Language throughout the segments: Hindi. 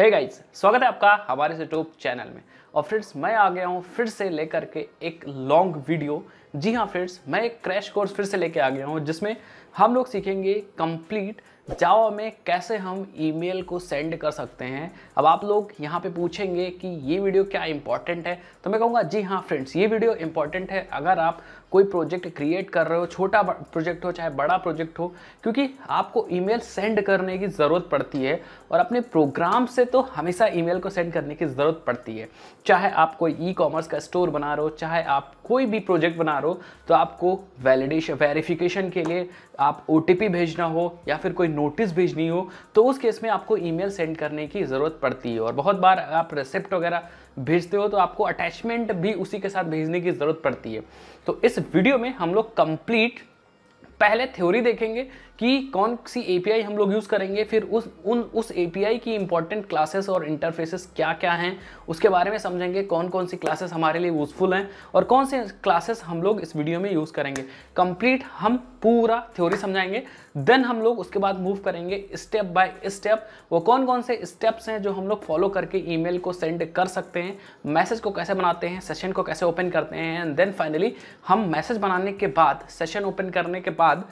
हे गाइस स्वागत है आपका हमारे यूट्यूब चैनल में और फ्रेंड्स मैं आ गया हूँ फिर से लेकर के एक लॉन्ग वीडियो जी हाँ फ्रेंड्स मैं एक क्रैश कोर्स फिर से लेके आ गया हूँ जिसमें हम लोग सीखेंगे कंप्लीट जावा में कैसे हम ईमेल को सेंड कर सकते हैं अब आप लोग यहाँ पे पूछेंगे कि ये वीडियो क्या इंपॉर्टेंट है तो मैं कहूँगा जी हाँ फ्रेंड्स ये वीडियो इंपॉर्टेंट है अगर आप कोई प्रोजेक्ट क्रिएट कर रहे हो छोटा प्रोजेक्ट हो चाहे बड़ा प्रोजेक्ट हो क्योंकि आपको ईमेल सेंड करने की ज़रूरत पड़ती है और अपने प्रोग्राम से तो हमेशा ईमेल को सेंड करने की ज़रूरत पड़ती है चाहे आप कोई ई कॉमर्स का स्टोर बना रहे हो चाहे आप कोई भी प्रोजेक्ट बना रहे हो तो आपको वैलिडेशन वेरिफिकेशन के लिए आप ओ भेजना हो या फिर कोई नोटिस भेजनी हो तो उस केस में आपको ईमेल सेंड करने की ज़रूरत पड़ती है और बहुत बार आप रिसिप्ट वगैरह भेजते हो तो आपको अटैचमेंट भी उसी के साथ भेजने की ज़रूरत पड़ती है तो इस वीडियो में हम लोग कंप्लीट पहले थ्योरी देखेंगे कि कौन सी एपीआई हम लोग यूज़ करेंगे फिर उस उन उस एपीआई की इंपॉर्टेंट क्लासेस और इंटरफेसेस क्या क्या हैं उसके बारे में समझेंगे कौन कौन सी क्लासेस हमारे लिए यूज़फुल हैं और कौन से क्लासेस हम लोग इस वीडियो में यूज़ करेंगे कंप्लीट हम पूरा थ्योरी समझाएंगे देन हम लोग उसके बाद मूव करेंगे स्टेप बाय स्टेप वो कौन कौन से स्टेप्स हैं जो हम लोग फॉलो करके ईमेल को सेंड कर सकते हैं मैसेज को कैसे बनाते हैं सेशन को कैसे ओपन करते हैं एंड देन फाइनली हम मैसेज बनाने के बाद सेशन ओपन करने के बाद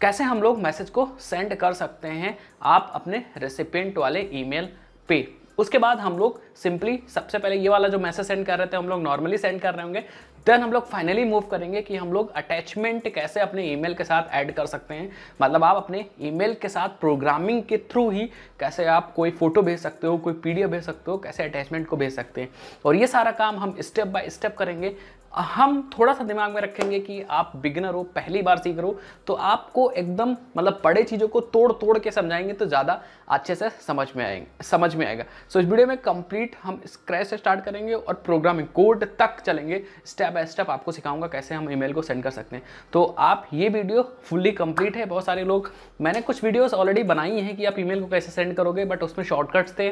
कैसे हम लोग मैसेज को सेंड कर सकते हैं आप अपने रेसिपेंट वाले ईमेल पे उसके बाद हम लोग सिंपली सबसे पहले ये वाला जो मैसेज सेंड कर रहे थे हम लोग नॉर्मली सेंड कर रहे होंगे देन हम लोग फाइनली मूव करेंगे कि हम लोग अटैचमेंट कैसे अपने ईमेल के साथ ऐड कर सकते हैं मतलब आप अपने ईमेल के साथ प्रोग्रामिंग के थ्रू ही कैसे आप कोई फ़ोटो भेज सकते हो कोई पीडीएफ भेज सकते हो कैसे अटैचमेंट को भेज सकते हैं और ये सारा काम हम स्टेप बाय स्टेप करेंगे हम थोड़ा सा दिमाग में रखेंगे कि आप बिगनर हो पहली बार सीख रहे हो तो आपको एकदम मतलब पड़े चीज़ों को तोड़ तोड़ के समझाएंगे तो ज़्यादा अच्छे से समझ में आएंगे समझ में आएगा सो so, इस वीडियो में कंप्लीट हम स्क्रैच से स्टार्ट करेंगे और प्रोग्रामिंग कोड तक चलेंगे स्टेप बाय स्टेप आपको सिखाऊंगा कैसे हम ईमेल को सेंड कर सकते हैं तो आप ये वीडियो फुल्ली कंप्लीट है बहुत सारे लोग मैंने कुछ वीडियोज़ ऑलरेडी बनाई हैं कि आप ईमेल को कैसे सेंड करोगे बट उसमें शॉर्टकट्स थे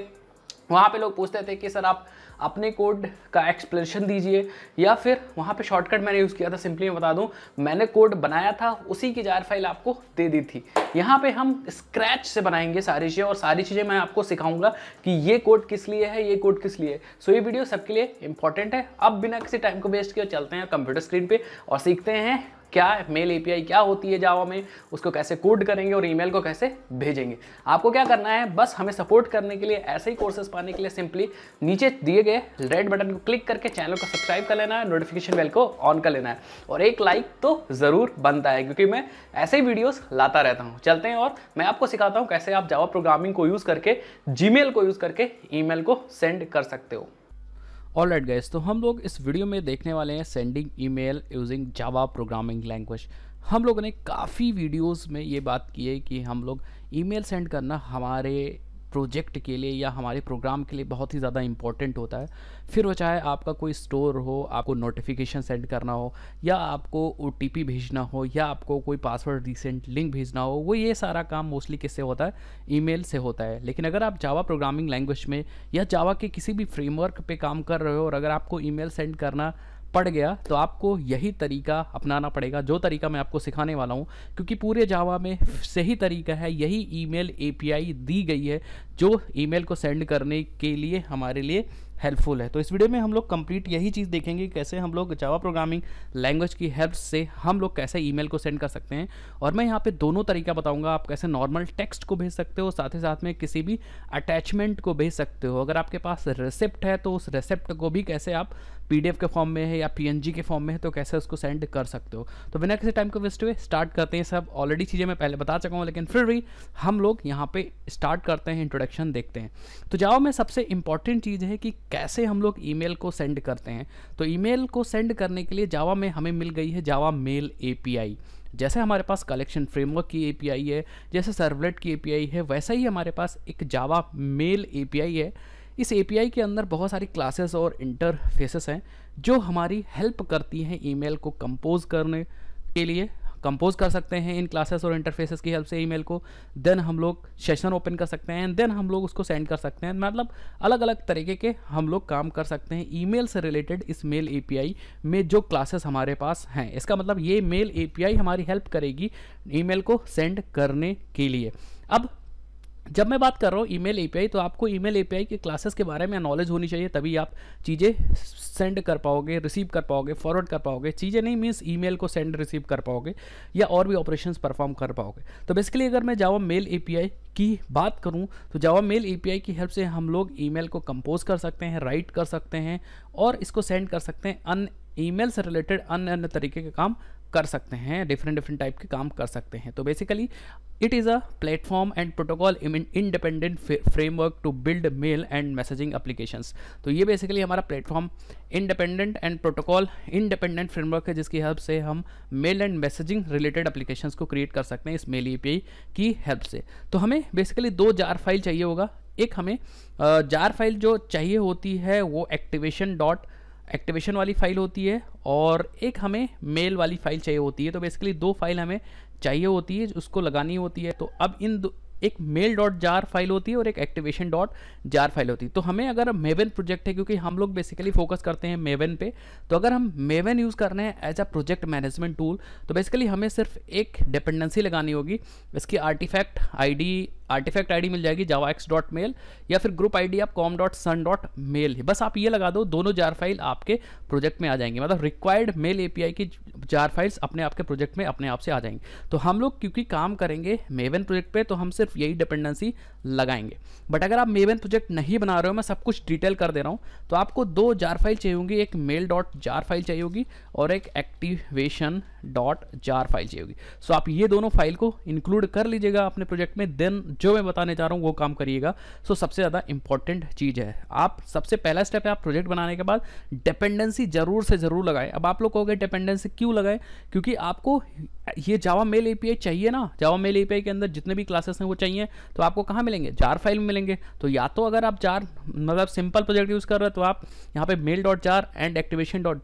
वहाँ पे लोग पूछते थे कि सर आप अपने कोड का एक्सप्लेनेशन दीजिए या फिर वहाँ पे शॉर्टकट मैंने यूज़ किया था सिंपली मैं बता दूँ मैंने कोड बनाया था उसी की जार फाइल आपको दे दी थी यहाँ पे हम स्क्रैच से बनाएंगे सारी चीज़ें और सारी चीज़ें मैं आपको सिखाऊंगा कि ये कोड किस लिए है ये कोड किस लिए है सो ये वीडियो सबके लिए इंपॉर्टेंट है अब बिना किसी टाइम को वेस्ट किए चलते हैं कंप्यूटर स्क्रीन पर और सीखते हैं क्या है मेल एपीआई क्या होती है जावा में उसको कैसे कोड करेंगे और ईमेल को कैसे भेजेंगे आपको क्या करना है बस हमें सपोर्ट करने के लिए ऐसे ही कोर्सेज पाने के लिए सिंपली नीचे दिए गए रेड बटन को क्लिक करके चैनल को सब्सक्राइब कर लेना है नोटिफिकेशन बेल को ऑन कर लेना है और एक लाइक तो ज़रूर बनता है क्योंकि मैं ऐसे ही वीडियोज़ लाता रहता हूँ चलते हैं और मैं आपको सिखाता हूँ कैसे आप जावा प्रोग्रामिंग को यूज़ करके जी को यूज़ करके ई को सेंड कर सकते हो ऑल राइट गाइस तो हम लोग इस वीडियो में देखने वाले हैं sending email using Java programming language हम लोगों ने काफ़ी वीडियोस में ये बात की है कि हम लोग ईमेल सेंड करना हमारे प्रोजेक्ट के लिए या हमारे प्रोग्राम के लिए बहुत ही ज़्यादा इंपॉर्टेंट होता है फिर वो चाहे आपका कोई स्टोर हो आपको नोटिफिकेशन सेंड करना हो या आपको ओ भेजना हो या आपको कोई पासवर्ड रिसेंट लिंक भेजना हो वो ये सारा काम मोस्टली किससे होता है ई से होता है लेकिन अगर आप जावा प्रोग्रामिंग लैंग्वेज में या जावा के किसी भी फ्रेमवर्क पर काम कर रहे हो और अगर आपको ई सेंड करना पड़ गया तो आपको यही तरीका अपनाना पड़ेगा जो तरीका मैं आपको सिखाने वाला हूँ क्योंकि पूरे जावा में सही तरीका है यही ईमेल एपीआई दी गई है जो ईमेल को सेंड करने के लिए हमारे लिए हेल्पफुल है तो इस वीडियो में हम लोग कंप्लीट यही चीज़ देखेंगे कैसे हम लोग जावा प्रोग्रामिंग लैंग्वेज की हेल्प से हम लोग कैसे ईमेल को सेंड कर सकते हैं और मैं यहाँ पे दोनों तरीका बताऊंगा आप कैसे नॉर्मल टेक्स्ट को भेज सकते हो साथ ही साथ में किसी भी अटैचमेंट को भेज सकते हो अगर आपके पास रिसिप्ट है तो उस रिसिप्ट को भी कैसे आप पीडीएफ के फॉर्म में है या पीएनजी के फॉर्म में है तो कैसे उसको सेंड कर सकते हो तो बिना किसी टाइम को वेस्ट हुए स्टार्ट करते हैं सब ऑलरेडी चीज़ें मैं पहले बता चुका हूँ लेकिन फिर भी हम लोग यहाँ पे स्टार्ट करते हैं इंट्रोडक्शन देखते हैं तो जाओ में सबसे इंपॉर्टेंट चीज़ है कि कैसे हम लोग ई को सेंड करते हैं तो ई को सेंड करने के लिए जावा में हमें मिल गई है जावा मेल ए जैसे हमारे पास कलेक्शन फ्रेमवर्क की एपीआई है जैसे सर्वलेट की एपीआई है वैसा ही हमारे पास एक जावा मेल एपीआई है इस एपीआई के अंदर बहुत सारी क्लासेस और इंटरफेसेस हैं जो हमारी हेल्प करती हैं ईमेल को कंपोज करने के लिए कंपोज कर सकते हैं इन क्लासेस और इंटरफेसेस की हेल्प से ईमेल को देन हम लोग सेशन ओपन कर सकते हैं देन हम लोग उसको सेंड कर सकते हैं मतलब अलग अलग तरीके के हम लोग काम कर सकते हैं ईमेल से रिलेटेड इस मेल एपीआई में जो क्लासेस हमारे पास हैं इसका मतलब ये मेल एपीआई हमारी हेल्प करेगी ईमेल को सेंड करने के लिए अब जब मैं बात कर रहा हूँ ईमेल एपीआई तो आपको ईमेल एपीआई के क्लासेस के बारे में नॉलेज होनी चाहिए तभी आप चीज़ें सेंड कर पाओगे रिसीव कर पाओगे फॉरवर्ड कर पाओगे चीज़ें नहीं मीन्स ईमेल को सेंड रिसीव कर पाओगे या और भी ऑपरेशन परफॉर्म कर पाओगे तो बेसिकली अगर मैं जावा मेल ए की बात करूँ तो जावा मेल ए की हेल्प से हम लोग ई को कंपोज कर सकते हैं राइट कर सकते हैं और इसको सेंड कर सकते हैं अन ईमेल से रिलेटेड अन्य अन्य तरीके के काम कर सकते हैं डिफरेंट डिफरेंट टाइप के काम कर सकते हैं तो basically it is a platform and protocol independent framework to build mail and messaging applications तो ये बेसिकली हमारा platform independent and protocol independent framework है जिसकी हेल्प से हम mail and messaging related applications को क्रिएट कर सकते हैं इस मेल ई की हेल्प से तो हमें बेसिकली दो जार फाइल चाहिए होगा एक हमें जार फाइल जो चाहिए होती है वो एक्टिवेशन डॉट एक्टिवेशन वाली फाइल होती है और एक हमें मेल वाली फाइल चाहिए होती है तो बेसिकली दो फाइल हमें चाहिए होती है उसको लगानी होती है तो अब इन दो एक मेल डॉट जार फाइल होती है और एक एक्टिवेशन डॉट जार फाइल होती है तो हमें अगर मेवन प्रोजेक्ट है क्योंकि हम लोग बेसिकली फोकस करते हैं मेवन पे तो अगर हम मेवन यूज़ कर रहे हैं as a project management tool तो बेसिकली हमें सिर्फ एक डिपेंडेंसी लगानी होगी इसकी आर्टिफैक्ट आईडी आर्टिफैक्ट आईडी मिल जाएगी जावा एक्स डॉट मेल या फिर ग्रुप आईडी आप com dot sun dot mail बस आप ये लगा दो दोनों जार फाइल आपके प्रोजेक्ट में आ जाएंगे मतलब रिक्वायर्ड मेल एपीआई की जार फाइल्स अपने आपके प्रोजेक्ट में अपने आप से आ जाएंगे तो हम लोग क्योंकि काम करेंगे मेवन प्रोजेक्ट पे तो हम सिर्फ यही डिपेंडेंसी लगाएंगे बट अगर आप मेवन प्रोजेक्ट नहीं बना रहे हो मैं सब कुछ डिटेल कर दे रहा हूँ तो आपको दो जार फाइल चाहिए होंगी एक मेल डॉट जार फाइल चाहिए होगी और एक एक्टिवेशन डॉट जार फाइल चाहिए होगी सो आप ये दोनों फाइल को इंक्लूड कर लीजिएगा अपने प्रोजेक्ट में देन जो मैं बताने जा रहा हूँ वो काम करिएगा सो सबसे ज़्यादा इंपॉर्टेंट चीज़ है आप सबसे पहला स्टेप है आप प्रोजेक्ट बनाने के बाद डिपेंडेंसी ज़रूर से ज़रूर लगाए अब आप लोग कहोगे डिपेंडेंसी क्यों लगाए क्योंकि आपको ये जावा मेल ए चाहिए ना जावा मेल ए के अंदर जितने भी क्लासेस हैं वो चाहिए तो आपको कहाँ मिलेंगे मिलेंगे जार फाइल में मिलेंगे तो या तो अगर आप जार मतलब सिंपल प्रोजेक्ट यूज़ कर रहे हो तो आप यहाँ पे mail dot jar and activation dot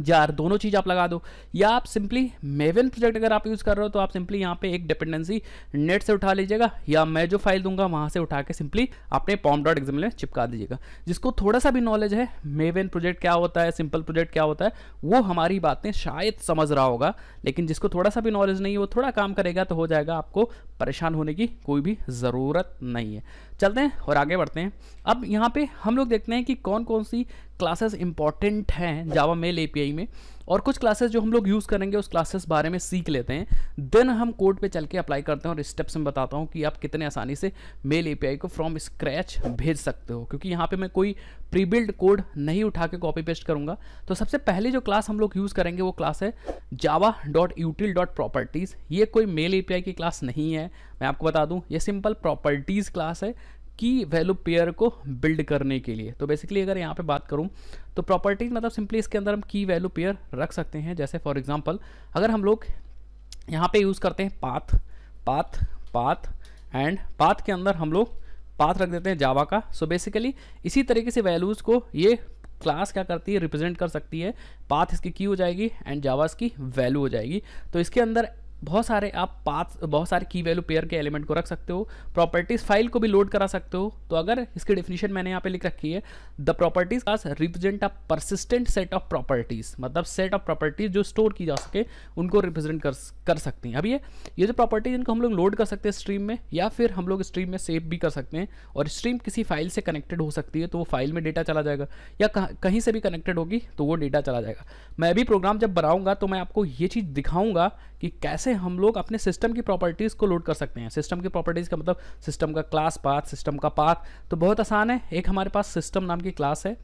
jar दोनों चीज़ आप लगा दो या आप सिंपली मेवन प्रोजेक्ट अगर आप यूज़ कर रहे हो तो आप सिंपली यहाँ पे एक डिपेंडेंसी नेट से उठा लीजिएगा या मैं जो फाइल दूंगा वहाँ से उठा के सिंपली अपने पॉम डॉट एग्जाम में चिपका दीजिएगा जिसको थोड़ा सा भी नॉलेज है मेवन प्रोजेक्ट क्या होता है सिंपल प्रोजेक्ट क्या होता है वो हमारी बातें शायद समझ रहा होगा लेकिन जिसको थोड़ा सा भी नॉलेज नहीं है वो थोड़ा काम करेगा तो हो जाएगा आपको परेशान होने की कोई भी ज़रूरत नहीं है चलते हैं और आगे बढ़ते हैं अब यहाँ पे हम लोग देखते हैं कि कौन कौन सी क्लासेस इंपॉर्टेंट हैं जावा मेल ए में और कुछ क्लासेस जो हम लोग यूज़ करेंगे उस क्लासेस बारे में सीख लेते हैं देन हम कोड पे चल के अप्लाई करते हैं और स्टेप्स में बताता हूँ कि आप कितने आसानी से मेल एपीआई को फ्रॉम स्क्रैच भेज सकते हो क्योंकि यहाँ पे मैं कोई प्रीबिल्ड कोड नहीं उठा के कॉपी पेस्ट करूँगा तो सबसे पहले जो क्लास हम लोग यूज़ करेंगे वो क्लास है Java dot util dot properties ये कोई मेल ए की क्लास नहीं है मैं आपको बता दूँ ये सिंपल प्रॉपर्टीज़ क्लास है की वैल्यू पेयर को बिल्ड करने के लिए तो बेसिकली अगर यहाँ पे बात करूँ तो प्रॉपर्टीज मतलब सिंपली इसके अंदर हम की वैल्यू पेयर रख सकते हैं जैसे फॉर एग्जांपल अगर हम लोग यहाँ पे यूज़ करते हैं path path path and path के अंदर हम लोग पाथ रख देते हैं जावा का सो so बेसिकली इसी तरीके से वैल्यूज़ को ये क्लास क्या करती है रिप्रेजेंट कर सकती है पाथ इसकी की हो जाएगी एंड जावा इसकी वैल्यू हो जाएगी तो इसके अंदर बहुत सारे आप पाथ बहुत सारे की वैल्यू पेयर के एलिमेंट को रख सकते हो प्रॉपर्टीज़ फाइल को भी लोड करा सकते हो तो अगर इसकी डेफिनेशन मैंने यहाँ पे लिख रखी है द प्रॉपर्टीज का represent a persistent set of properties मतलब सेट ऑफ प्रॉपर्टीज़ जो स्टोर की जा सके उनको रिप्रेजेंट कर कर सकती हैं अब ये ये जो प्रॉपर्टीज इनको हम लोग लोड कर सकते हैं स्ट्रीम में या फिर हम लोग स्ट्रीम में सेव भी कर सकते हैं और स्ट्रीम किसी फाइल से कनेक्टेड हो सकती है तो वो फाइल में डेटा चला जाएगा या कहीं से भी कनेक्टेड होगी तो वो डेटा चला जाएगा मैं भी प्रोग्राम जब बनाऊँगा तो मैं आपको ये चीज़ दिखाऊँगा कि कैसे हम लोग अपने सिस्टम की प्रॉपर्टीज़ को लोड कर सकते हैं सिस्टम की प्रॉपर्टीज़ का मतलब सिस्टम का क्लास पाथ सिस्टम का पाथ तो बहुत आसान है एक हमारे पास सिस्टम नाम की क्लास है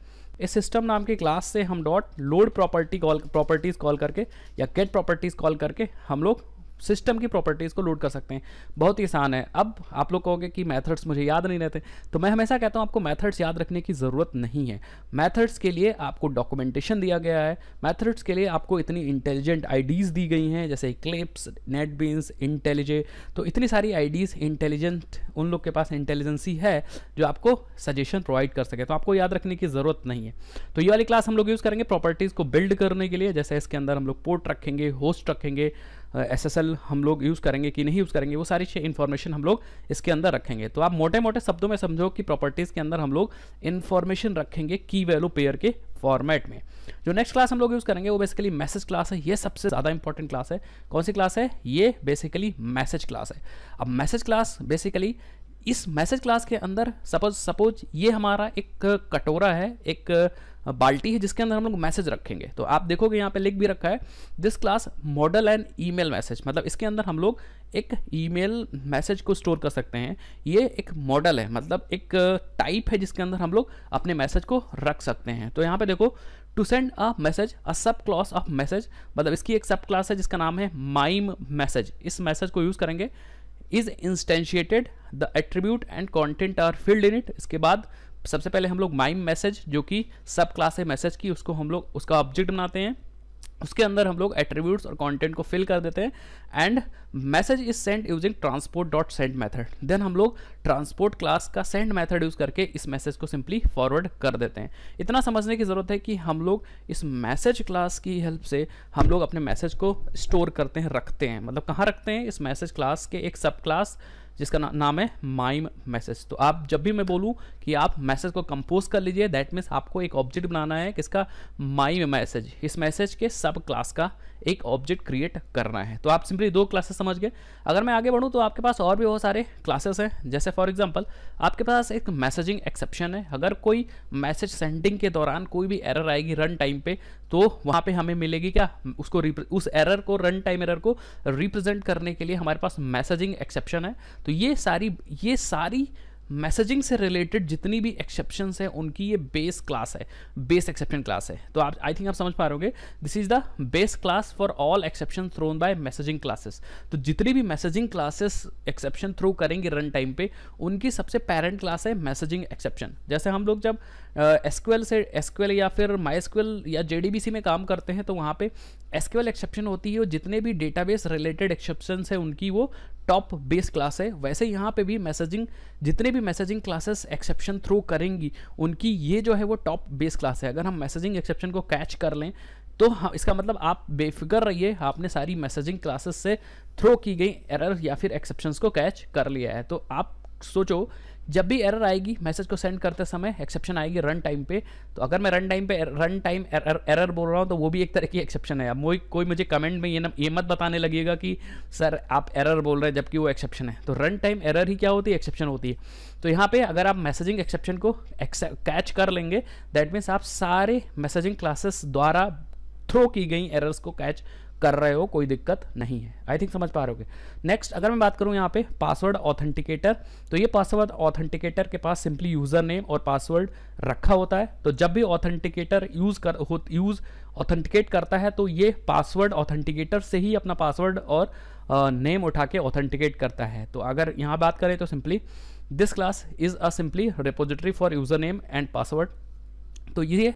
इस सिस्टम नाम की क्लास से हम dot load property call properties call करके या गेट प्रॉपर्टीज़ कॉल करके हम लोग सिस्टम की प्रॉपर्टीज़ को लोड कर सकते हैं बहुत ही आसान है अब आप लोग कहोगे कि मैथड्स मुझे याद नहीं रहते तो मैं हमेशा कहता हूँ आपको मैथड्स याद रखने की ज़रूरत नहीं है मैथड्स के लिए आपको डॉक्यूमेंटेशन दिया गया है मैथड्स के लिए आपको इतनी इंटेलिजेंट आईडीज़ दी गई हैं जैसे क्लिप्स नेटबीन्स इंटेलिजे तो इतनी सारी आईडीज़ इंटेलिजेंट उन लोग के पास इंटेलिजेंसी है जो आपको सजेशन प्रोवाइड कर सके तो आपको याद रखने की ज़रूरत नहीं है तो ये वाली क्लास हम लोग यूज़ करेंगे प्रॉपर्टीज़ को बिल्ड करने के लिए जैसे इसके अंदर हम लोग पोर्ट रखेंगे होस्ट रखेंगे एस हम लोग यूज़ करेंगे कि नहीं यूज़ करेंगे वो सारी इन्फॉर्मेशन हम लोग इसके अंदर रखेंगे तो आप मोटे मोटे शब्दों में समझो कि प्रॉपर्टीज़ के अंदर हम लोग इन्फॉर्मेशन रखेंगे की वैल्यू पेयर के फॉर्मेट में जो नेक्स्ट क्लास हम लोग यूज़ करेंगे वो बेसिकली मैसेज क्लास है ये सबसे ज़्यादा इंपॉर्टेंट क्लास है कौन सी क्लास है ये बेसिकली मैसेज क्लास है अब मैसेज क्लास बेसिकली इस मैसेज क्लास के अंदर सपोज सपोज ये हमारा एक कटोरा है एक बाल्टी है जिसके अंदर हम लोग मैसेज रखेंगे तो आप देखोगे यहाँ पे लिख भी रखा है this class model and email message मतलब इसके अंदर हम लोग एक ईमेल मैसेज को स्टोर कर सकते हैं ये एक मॉडल है मतलब एक टाइप है जिसके अंदर हम लोग अपने मैसेज को रख सकते हैं तो यहाँ पे देखो to send a message a subclass of message मतलब इसकी एक सब क्लास है जिसका नाम है माइम मैसेज इस मैसेज को यूज़ करेंगे is instantiated the attribute and content are field in it इसके बाद सबसे पहले हम लोग माइम मैसेज जो कि सब क्लास है मैसेज की उसको हम लोग उसका ऑब्जेक्ट बनाते हैं उसके अंदर हम लोग एट्रीब्यूट्स और कंटेंट को फिल कर देते हैं and message is send using transport dot send method then हम लोग ट्रांसपोर्ट क्लास का सेंड मैथड यूज़ करके इस मैसेज को सिंपली फॉरवर्ड कर देते हैं इतना समझने की ज़रूरत है कि हम लोग इस मैसेज क्लास की हेल्प से हम लोग अपने मैसेज को स्टोर करते हैं रखते हैं मतलब कहाँ रखते हैं इस मैसेज क्लास के एक सब क्लास जिसका ना, नाम है माइम मैसेज तो आप जब भी मैं बोलूं कि आप मैसेज को कंपोज कर लीजिए दैट मीन्स आपको एक ऑब्जेक्ट बनाना है किसका माइम मैसेज इस मैसेज के सब क्लास का एक ऑब्जेक्ट क्रिएट करना है तो आप सिंपली दो क्लासेस समझ गए अगर मैं आगे बढ़ूँ तो आपके पास और भी बहुत सारे क्लासेस हैं जैसे फॉर एग्जाम्पल आपके पास एक मैसेजिंग एक्सेप्शन है अगर कोई मैसेज सेंडिंग के दौरान कोई भी एरर आएगी रन टाइम पे तो वहाँ पे हमें मिलेगी क्या उसको उस एरर को रन टाइम एरर को रिप्रेजेंट करने के लिए हमारे पास मैसेजिंग एक्सेप्शन है तो तो ये सारी ये सारी मैसेजिंग से रिलेटेड जितनी भी एक्सेप्शन है उनकी ये बेस क्लास है बेस एक्सेप्शन क्लास है तो आप आई थिंक आप समझ पा रहोगे this is the base class for all exception thrown by messaging classes तो जितनी भी मैसेजिंग क्लासेस एक्सेप्शन थ्रो करेंगे रन टाइम पे उनकी सबसे पेरेंट क्लास है मैसेजिंग एक्सेप्शन जैसे हम लोग जब एसक्यूएल से एसक्यूएल या फिर माई या जे में काम करते हैं तो वहाँ पे एसक्यूएल एक्सेप्शन होती है और जितने भी डेटाबेस रिलेटेड एक्सेप्शन है उनकी वो टॉप बेस क्लास है वैसे यहाँ पे भी मैसेजिंग जितने भी मैसेजिंग क्लासेस एक्सेप्शन थ्रू करेंगी उनकी ये जो है वो टॉप बेस क्लास है अगर हम मैसेजिंग एक्सेप्शन को कैच कर लें तो हाँ इसका मतलब आप बेफिक्र रहिए आपने सारी मैसेजिंग क्लासेस से थ्रो की गई एरर या फिर एक्सेप्शन को कैच कर लिया है तो आप सोचो जब भी एरर आएगी मैसेज को सेंड करते समय एक्सेप्शन आएगी रन टाइम पे तो अगर मैं रन टाइम पे रन टाइम एरर एरर बोल रहा हूँ तो वो भी एक तरह की एक्सेप्शन है अब कोई कोई मुझे कमेंट में ये न, ये मत बताने लगेगा कि सर आप एरर बोल रहे हैं जबकि वो एक्सेप्शन है तो रन टाइम एरर ही क्या होती है एक्सेप्शन होती है तो यहाँ पर अगर आप मैसेजिंग एक्सेप्शन को कैच कर लेंगे दैट मीन्स आप सारे मैसेजिंग क्लासेस द्वारा थ्रो की गई एरर्स को कैच कर रहे हो कोई दिक्कत नहीं है आई थिंक समझ पा रहे हो नेक्स्ट अगर मैं बात करूँ यहाँ पे पासवर्ड ऑथेंटिकेटर तो ये पासवर्ड ऑथेंटिकेटर के पास सिंपली यूज़र नेम और पासवर्ड रखा होता है तो जब भी ऑथेंटिकेटर यूज़ कर यूज़ ऑथेंटिकेट करता है तो ये पासवर्ड ऑथेंटिकेटर से ही अपना पासवर्ड और नेम uh, उठा के ऑथेंटिकेट करता है तो अगर यहाँ बात करें तो simply this class is a simply repository for user name and password तो ये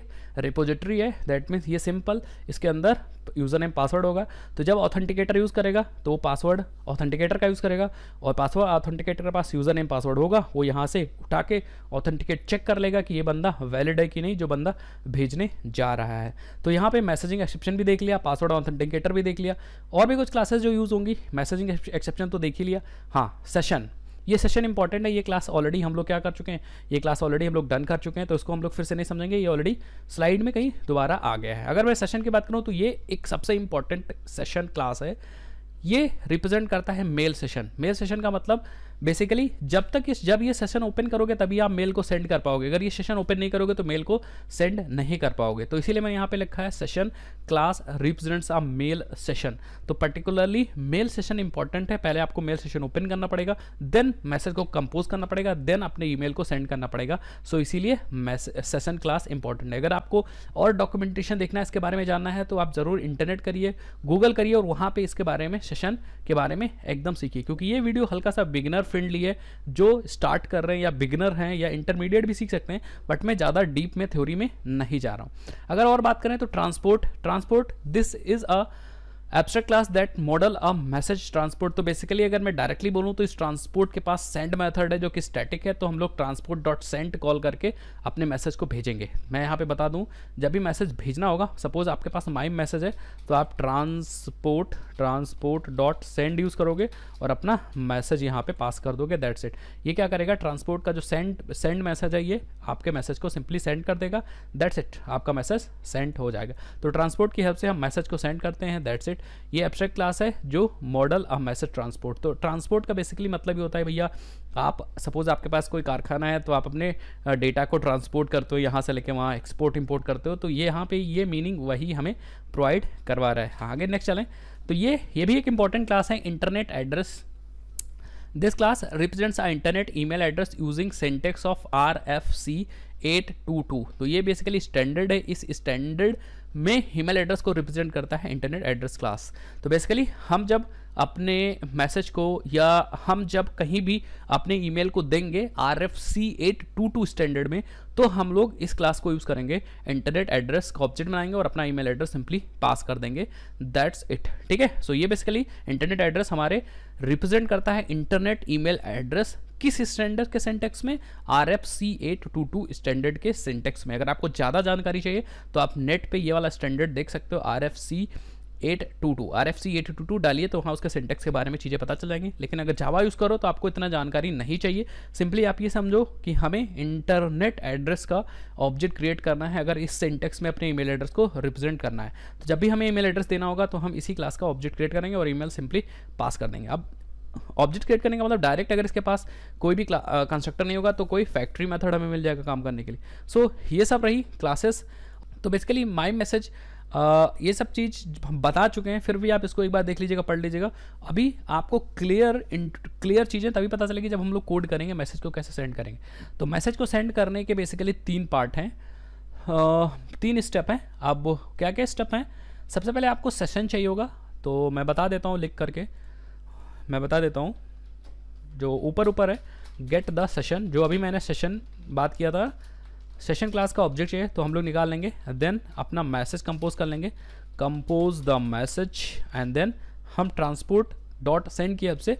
रिपोजिटरी है दैट मीन्स ये सिंपल इसके अंदर यूज़र नेम पासवर्ड होगा तो जब ऑथेंटिकेटर यूज़ करेगा तो वो पासवर्ड ऑथेंटिकेटर का यूज़ करेगा और पासवर्ड ऑथेंटिकेटर के पास यूज़र नेम पासवर्ड होगा वो यहाँ से उठा के ऑथेंटिकेट चेक कर लेगा कि ये बंदा वैलिड है कि नहीं जो बंदा भेजने जा रहा है तो यहाँ पर मैसेजिंग एक्सेप्शन भी देख लिया पासवर्ड ऑथेंटिकेटर भी देख लिया और भी कुछ क्लासेज जो यूज़ होंगी मैसेजिंग एक्सेप्शन तो देख ही लिया हाँ सेशन ये सेशन इंपॉर्टेंट है ये क्लास ऑलरेडी हम लोग क्या कर चुके हैं ये क्लास ऑलरेडी हम लोग डन कर चुके हैं तो उसको हम लोग फिर से नहीं समझेंगे ये ऑलरेडी स्लाइड में कहीं दोबारा आ गया है अगर मैं सेशन की बात करूँ तो ये एक सबसे इंपॉर्टेंट सेशन क्लास है ये रिप्रेजेंट करता है मेल सेशन मेल सेशन का मतलब बेसिकली जब तक इस जब ये सेशन ओपन करोगे तभी आप मेल को सेंड कर पाओगे अगर ये सेशन ओपन नहीं करोगे तो मेल को सेंड नहीं कर पाओगे तो इसीलिए मैं यहाँ पे लिखा है session class represents a mail session तो पर्टिकुलरली मेल सेशन इंपॉर्टेंट है पहले आपको मेल सेशन ओपन करना पड़ेगा देन मैसेज को कंपोज करना पड़ेगा देन अपने ई को सेंड करना पड़ेगा सो so इसीलिए सेशन क्लास इंपॉर्टेंट है अगर आपको और डॉक्यूमेंटेशन देखना है इसके बारे में जानना है तो आप ज़रूर इंटरनेट करिए गूगल करिए और वहाँ पर इसके बारे में सेशन के बारे में एकदम सीखिए क्योंकि ये वीडियो हल्का सा बिगिनर फील्ड लिए जो स्टार्ट कर रहे हैं या बिगनर हैं या इंटरमीडिएट भी सीख सकते हैं बट मैं ज़्यादा डीप में थ्योरी में नहीं जा रहा हूँ अगर और बात करें तो transport transport this is a abstract class that model a message transport तो बेसिकली अगर मैं डायरेक्टली बोलूँ तो इस ट्रांसपोर्ट के पास सेंड मेथड है जो कि स्टैटिक है तो हम लोग ट्रांसपोर्ट डॉट सेंड कॉल करके अपने मैसेज को भेजेंगे मैं यहाँ पे बता दूँ जब भी मैसेज भेजना होगा सपोज आपके पास माइम मैसेज है तो आप transport transport dot send use करोगे और अपना मैसेज यहाँ पे पास कर दोगे दैट सेट ये क्या करेगा ट्रांसपोर्ट का जो सेंड सेंड मैसेज है ये आपके मैसेज को सिंपली सेंड कर देगा दैट सेट आपका मैसेज सेंड हो जाएगा तो ट्रांसपोर्ट की हेल्प से हम मैसेज को सेंड करते हैं दैट सेट मैसेट ये एब्स्ट्रैक्ट क्लास है जो मॉडल अ मैसेज ट्रांसपोर्ट तो ट्रांसपोर्ट का बेसिकली मतलब ये होता है भैया आप सपोज आपके पास कोई कारखाना है तो आप अपने डेटा को ट्रांसपोर्ट करते हो यहाँ से लेके वहाँ एक्सपोर्ट इंपोर्ट करते हो तो ये यहाँ पे ये मीनिंग वही हमें प्रोवाइड करवा रहा है हाँ, आगे नेक्स्ट चलें तो ये ये भी एक इंपॉर्टेंट क्लास है internet address this class represents a internet e address using syntax of R 822. तो ये बेसिकली स्टैंडर्ड है इस स्टैंडर्ड में ईमेल एड्रेस को रिप्रेजेंट करता है इंटरनेट एड्रेस क्लास तो बेसिकली हम जब अपने मैसेज को या हम जब कहीं भी अपने ईमेल को देंगे R F C eight two two standard में तो हम लोग इस क्लास को यूज़ करेंगे इंटरनेट एड्रेस का ऑब्जेक्ट बनाएंगे और अपना ईमेल एड्रेस सिंपली पास कर देंगे दैट्स इट ठीक है सो ये बेसिकली इंटरनेट एड्रेस हमारे रिप्रेजेंट करता है इंटरनेट ईमेल एड्रेस किस स्टैंडर्ड के सेंटेक्स में R F C eight two two standard के सेंटेक्स में अगर आपको ज़्यादा जानकारी चाहिए तो आप नेट पे ये वाला स्टैंडर्ड देख सकते हो R F C eight two two R F C eight two two डालिए तो वहाँ उसके सिंटेक्स के बारे में चीज़ें पता चल जाएंगी लेकिन अगर जावा यूज़ करो तो आपको इतना जानकारी नहीं चाहिए सिंपली आप ये समझो कि हमें इंटरनेट एड्रेस का ऑब्जेक्ट क्रिएट करना है अगर इस सिंटेक्स में अपने ईमेल एड्रेस को रिप्रेजेंट करना है तो जब भी हमें ईमेल एड्रेस देना होगा तो हम इसी क्लास का ऑब्जेक्ट क्रिएट करेंगे और ईमेल सिंपली पास कर देंगे अब ऑब्जेक्ट क्रिएट करने का मतलब डायरेक्ट अगर इसके पास कोई भी कंस्ट्रक्टर नहीं होगा तो कोई फैक्ट्री मेथड हमें मिल जाएगा काम करने के लिए सो so, ये सब रही क्लासेस तो बेसिकली माई मैसेज ये सब चीज़ हम बता चुके हैं फिर भी आप इसको एक बार देख लीजिएगा पढ़ लीजिएगा अभी आपको क्लियर क्लियर चीज़ें तभी पता चलेगी जब हम लोग कोड करेंगे मैसेज को कैसे सेंड करेंगे तो मैसेज को सेंड करने के बेसिकली तीन पार्ट हैं तीन स्टेप हैं अब क्या क्या स्टेप हैं सबसे पहले आपको सेशन चाहिए होगा तो मैं बता देता हूँ लिख करके मैं बता देता हूँ जो ऊपर ऊपर है गेट द सेशन जो अभी मैंने सेशन बात किया था सेशन क्लास का ऑब्जेक्ट चाहिए तो हम लोग निकाल लेंगे देन अपना मैसेज कंपोज कर लेंगे compose the message and then हम ट्रांसपोर्ट डॉट सेंड की अब से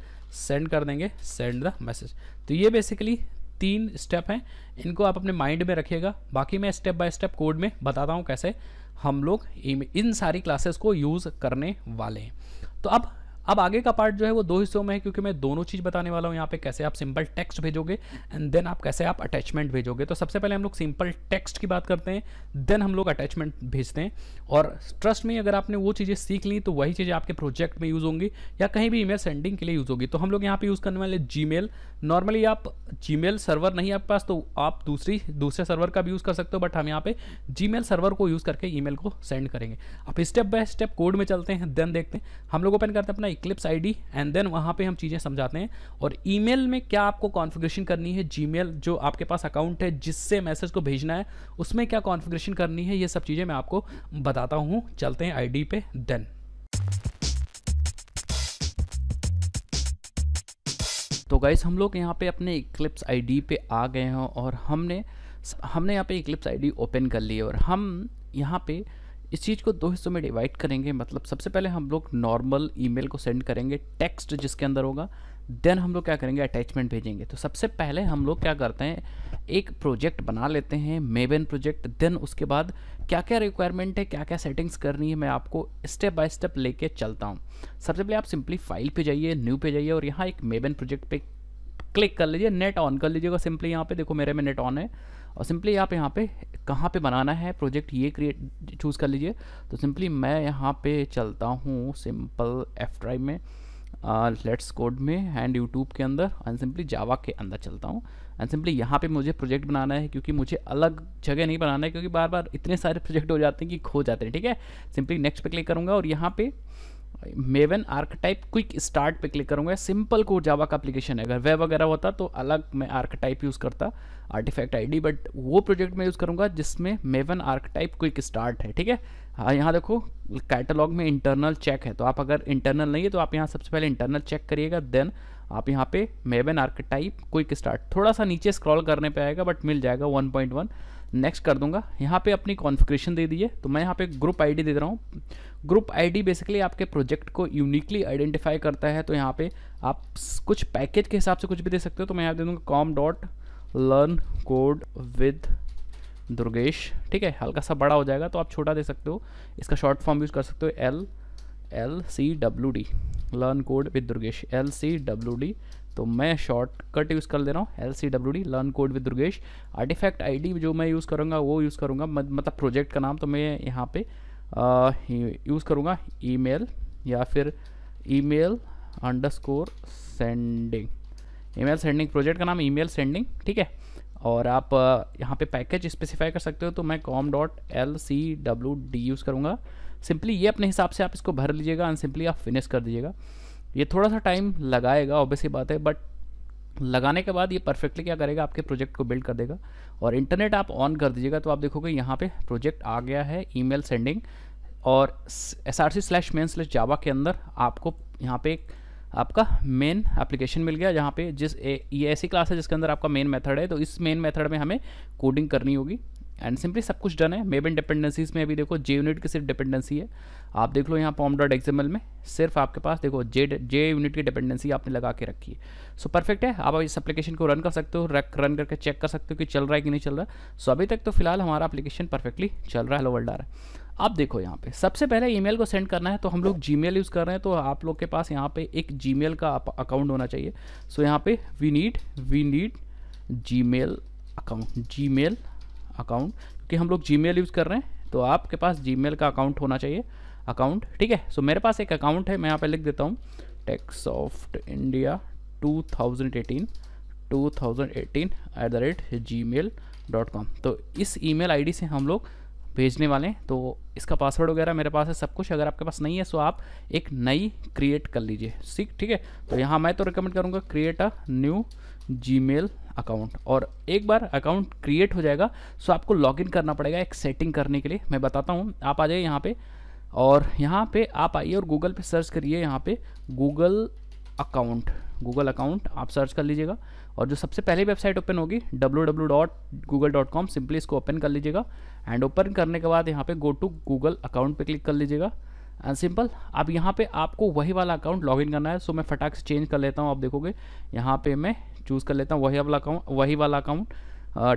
सेंड कर देंगे सेंड द मैसेज तो ये बेसिकली तीन स्टेप हैं इनको आप अपने माइंड में रखिएगा बाकी मैं स्टेप बाय स्टेप कोड में बताता हूँ कैसे हम लोग इन सारी क्लासेस को यूज़ करने वाले हैं तो अब अब आगे का पार्ट जो है वो दो हिस्सों में है क्योंकि मैं दोनों चीज़ बताने वाला हूँ यहाँ पे कैसे आप सिंपल टेक्स्ट भेजोगे एंड देन आप कैसे आप अटैचमेंट भेजोगे तो सबसे पहले हम लोग सिंपल टेक्स्ट की बात करते हैं देन हम लोग अटैचमेंट भेजते हैं और ट्रस्ट में अगर आपने वो चीज़ें सीख ली तो वही चीज़ें आपके प्रोजेक्ट में यूज़ होंगी या कहीं भी ईमेल सेंडिंग के लिए यूज़ होगी तो हम लोग यहाँ पर यूज़ करने वाले जी नॉर्मली आप जी सर्वर नहीं आपके पास तो आप दूसरी दूसरे सर्वर का भी यूज़ कर सकते हो बट हम यहाँ पे जी सर्वर को यूज़ करके ई को सेंड करेंगे आप स्टेप बाय स्टेप कोड में चलते हैं देन देखते हैं हम लोग ओपन करते हैं अपना इक्लिप्स आईडी एंड देन वहाँ पे हम चीज़ें समझाते हैं और ईमेल में क्या आपको कॉन्फ़िगरेशन करनी है जीमेल जो आपके पास अकाउंट है जिससे मैसेज को भेजना है उसमें क्या कॉन्फ़िगरेशन करनी है ये सब चीज़ें मैं आपको बताता हूँ चलते हैं आई पे देन तो गाइस हम लोग यहाँ पे अपने इक्लिप्स आईडी पे आ गए हैं और हमने हमने यहाँ पे इक्लिप्स आईडी ओपन कर ली है और हम यहाँ पे इस चीज़ को दो हिस्सों में डिवाइड करेंगे मतलब सबसे पहले हम लोग नॉर्मल ईमेल को सेंड करेंगे टेक्स्ट जिसके अंदर होगा देन हम लोग क्या करेंगे अटैचमेंट भेजेंगे तो सबसे पहले हम लोग क्या करते हैं एक प्रोजेक्ट बना लेते हैं मेबेन प्रोजेक्ट देन उसके बाद क्या क्या रिक्वायरमेंट है क्या क्या सेटिंग्स करनी है मैं आपको स्टेप बाय स्टेप लेके चलता हूँ सबसे पहले आप सिंपली फाइल पे जाइए न्यू पे जाइए और यहाँ एक मेबेन प्रोजेक्ट पे क्लिक कर लीजिए नेट ऑन कर लीजिएगा सिंपली यहाँ पे देखो मेरे में नेट ऑन है और सिंपली आप यहाँ पे कहाँ पे बनाना है प्रोजेक्ट ये क्रिएट चूज़ कर लीजिए तो सिंपली मैं यहाँ पे चलता हूँ सिंपल एफ ड्राइव में लेट्स कोड में एंड यूट्यूब के अंदर एंड सिंपली जावा के अंदर चलता हूँ एंड सिंपली यहाँ पे मुझे प्रोजेक्ट बनाना है क्योंकि मुझे अलग जगह नहीं बनाना है क्योंकि बार बार इतने सारे प्रोजेक्ट हो जाते हैं कि खो जाते हैं ठीक है सिंपली नेक्स्ट पे क्लिक करूँगा और यहाँ पर मेवन आर्कटाइप क्विक स्टार्ट पे क्लिक करूँगा सिंपल को जावा का एप्लीकेशन है अगर वेब वगैरह होता तो अलग मैं आर्कटाइप यूज़ करता आर्टिफैक्ट आईडी बट वो प्रोजेक्ट मैं यूज़ करूँगा जिसमें मेवन आर्कटाइप क्विक स्टार्ट है ठीक है हाँ यहाँ देखो कैटलॉग में इंटरनल चेक है तो आप अगर इंटरनल नहीं है तो आप यहाँ सबसे पहले इंटरनल चेक करिएगा देन आप यहाँ पे मेवन आर्कटाइप क्विक स्टार्ट थोड़ा सा नीचे स्क्रॉल करने पर आएगा बट मिल जाएगा वन नेक्स्ट कर दूंगा यहाँ पे अपनी कॉन्फ़िगरेशन दे दीजिए तो मैं यहाँ पे ग्रुप आईडी दे रहा हूँ ग्रुप आईडी बेसिकली आपके प्रोजेक्ट को यूनिकली आइडेंटिफाई करता है तो यहाँ पे आप कुछ पैकेज के हिसाब से कुछ भी दे सकते हो तो मैं यहाँ दे दूँगा com dot learn code with Durgesh ठीक है हल्का सा बड़ा हो जाएगा तो आप छोटा दे सकते हो इसका शॉर्ट फॉर्म यूज़ कर सकते हो L L C W D learn code with Durgesh L C W D तो मैं शॉर्टकट यूज़ कर दे रहा हूँ L C W D learn code with Durgesh artifact I D जो मैं यूज़ करूँगा वो यूज़ करूँगा मतलब प्रोजेक्ट का नाम तो मैं यहाँ पे यूज़ करूँगा ईमेल या फिर email underscore sending email sending project का नाम ईमेल सेंडिंग ठीक है और आप यहाँ पे पैकेज स्पेसिफाई कर सकते हो तो मैं com dot L C W D use करूँगा सिंपली ये अपने हिसाब से आप इसको भर लीजिएगा एंड सिंपली आप फिनिश कर दीजिएगा ये थोड़ा सा टाइम लगाएगा ऑब्वियसली बात है बट लगाने के बाद ये परफेक्टली क्या करेगा आपके प्रोजेक्ट को बिल्ड कर देगा और इंटरनेट आप ऑन कर दीजिएगा तो आप देखोगे यहाँ पे प्रोजेक्ट आ गया है ईमेल सेंडिंग और S R C slash main slash Java के अंदर आपको यहाँ पे आपका मेन एप्लीकेशन मिल गया जहाँ पे जिस ए, ये ऐसी क्लास है जिसके अंदर आपका मेन मेथड है तो इस मेन मेथड में हमें कोडिंग करनी होगी एंड सिंपली सब कुछ डन है मेबन डिपेंडेंसीज में अभी देखो जे यूनिट की सिर्फ डिपेंडेंसी है आप देख लो यहाँ पॉम डॉट एग्जाम्पल में सिर्फ आपके पास देखो जे जे यूनिट की डिपेंडेंसी आपने लगा के रखी है सो so, परफेक्ट है आप इस एप्लीकेशन को रन कर सकते हो रन करके चेक कर सकते हो कि चल रहा है कि नहीं चल रहा है सो so, अभी तक तो फिलहाल हमारा एप्लीकेशन परफेक्टली चल रहा है हेलो डार आप है देखो यहाँ पे सबसे पहले ईमेल को सेंड करना है तो हम लोग जीमेल यूज़ कर रहे हैं तो आप लोग के पास यहाँ पे एक जीमेल का अकाउंट होना चाहिए सो so, यहाँ पे we need we need Gmail account Gmail account क्योंकि हम लोग जी यूज़ कर रहे हैं तो आपके पास जी का अकाउंट होना चाहिए अकाउंट ठीक है सो मेरे पास एक अकाउंट है मैं यहाँ पर लिख देता हूँ techs of India 2018 2018 at the rate Gmail dot com तो इस ईमेल आईडी से हम लोग भेजने वाले हैं तो इसका पासवर्ड वगैरह मेरे पास है सब कुछ अगर आपके पास नहीं है सो तो आप एक नई क्रिएट कर लीजिए सीख ठीक है तो यहाँ मैं तो रिकमेंड करूँगा create a new G account और एक बार अकाउंट क्रिएट हो जाएगा सो तो आपको लॉगिन करना पड़ेगा एक सेटिंग करने के लिए मैं बताता हूँ आप आ जाइए यहाँ पे और यहाँ पे आप आइए और गूगल पे सर्च करिए यहाँ पे गूगल अकाउंट गूगल अकाउंट आप सर्च कर लीजिएगा और जो सबसे पहले वेबसाइट ओपन होगी डब्ल्यू सिंपली इसको ओपन कर लीजिएगा एंड ओपन करने के बाद यहाँ पे गो टू गूगल अकाउंट पे क्लिक कर लीजिएगा एंड सिंपल अब यहाँ पे आपको वही वाला अकाउंट लॉगिन करना है सो मैं फटाक से चेंज कर लेता हूँ आप देखोगे यहाँ पे मैं चूज़ कर लेता हूँ वही वाला अकाउंट वही वाला account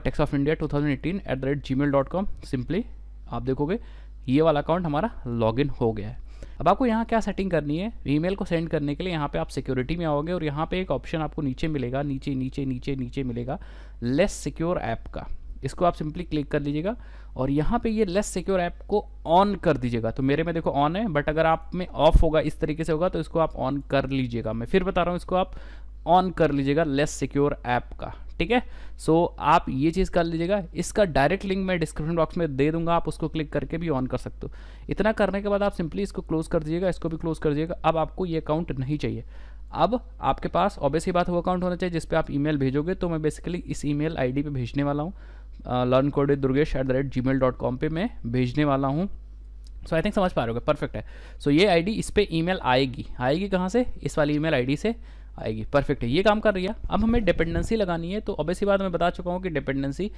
techs of India two thousand eighteen at the rate Gmail dot com simply आप देखोगे ये वाला अकाउंट हमारा लॉगिन हो गया है अब आपको यहाँ क्या सेटिंग करनी है ईमेल को सेंड करने के लिए यहाँ पे आप सिक्योरिटी में आओगे और यहाँ पे एक ऑप्शन आपको नीचे मिलेगा नीचे नीचे नीचे नीचे मिलेगा लेस सिक्योर ऐप का इसको आप सिंपली क्लिक कर लीजिएगा और यहाँ पे ये लेस सिक्योर ऐप को ऑन कर दीजिएगा तो मेरे में देखो ऑन है बट अगर आप में ऑफ होगा इस तरीके से होगा तो इसको आप ऑन कर लीजिएगा मैं फिर बता रहा हूँ इसको आप ऑन कर लीजिएगा लेस सिक्योर ऐप का ठीक है सो आप ये चीज़ कर लीजिएगा इसका डायरेक्ट लिंक मैं डिस्क्रिप्शन बॉक्स में दे दूंगा आप उसको क्लिक करके भी ऑन कर सकते हो इतना करने के बाद आप सिंपली इसको क्लोज कर दीजिएगा इसको भी क्लोज कर दीजिएगा अब आपको ये अकाउंट नहीं चाहिए अब आपके पास ही बात वो अकाउंट होना चाहिए जिसपे आप ईमेल भेजोगे तो मैं बेसिकली इस ईमेल आईडी पे भेजने वाला हूँ learn code Durgesh at the rate Gmail dot com पर मैं भेजने वाला हूँ सो आई थिंक समझ पा रहे हो परफेक्ट है सो so, ये आईडी इस पर ईमेल आएगी आएगी कहाँ से इस वाली ईमेल आईडी से आएगी परफेक्ट है ये काम कर रही है अब हमें डिपेंडेंसी लगानी है तो अब ऐसी बात मैं बता चुका हूँ कि डिपेंडेंसी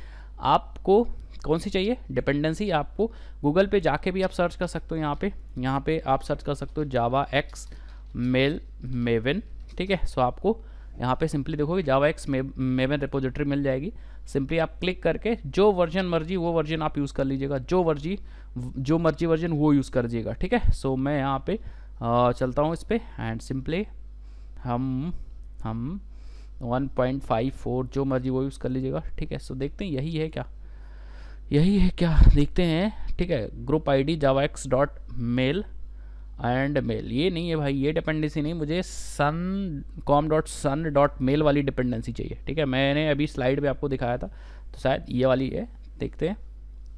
आपको कौन सी चाहिए डिपेंडेंसी आपको गूगल पे जाके भी आप सर्च कर सकते हो यहाँ पे यहाँ पे आप सर्च कर सकते हो जावा एक्स मेल मेवन ठीक है सो आपको यहाँ पे सिंपली देखोगे जावा एक्स मेवन रिपोजिटरी मिल जाएगी सिंपली आप क्लिक करके जो वर्जन मर्जी वो वर्जन आप यूज़ कर लीजिएगा जो वर्जी जो मर्जी वर्जन वो यूज़ कर दीजिएगा ठीक है सो मैं यहाँ पर चलता हूँ इस पर एंड सिंपली हम हम 1.54 जो मर्जी वो यूज़ कर लीजिएगा ठीक है सो देखते हैं यही है क्या यही है क्या देखते हैं ठीक है group ID Java x dot mail and mail ये नहीं है भाई ये डिपेंडेंसी नहीं मुझे sun com dot sun dot mail वाली डिपेंडेंसी चाहिए ठीक है मैंने अभी स्लाइड पे आपको दिखाया था तो शायद ये वाली है देखते हैं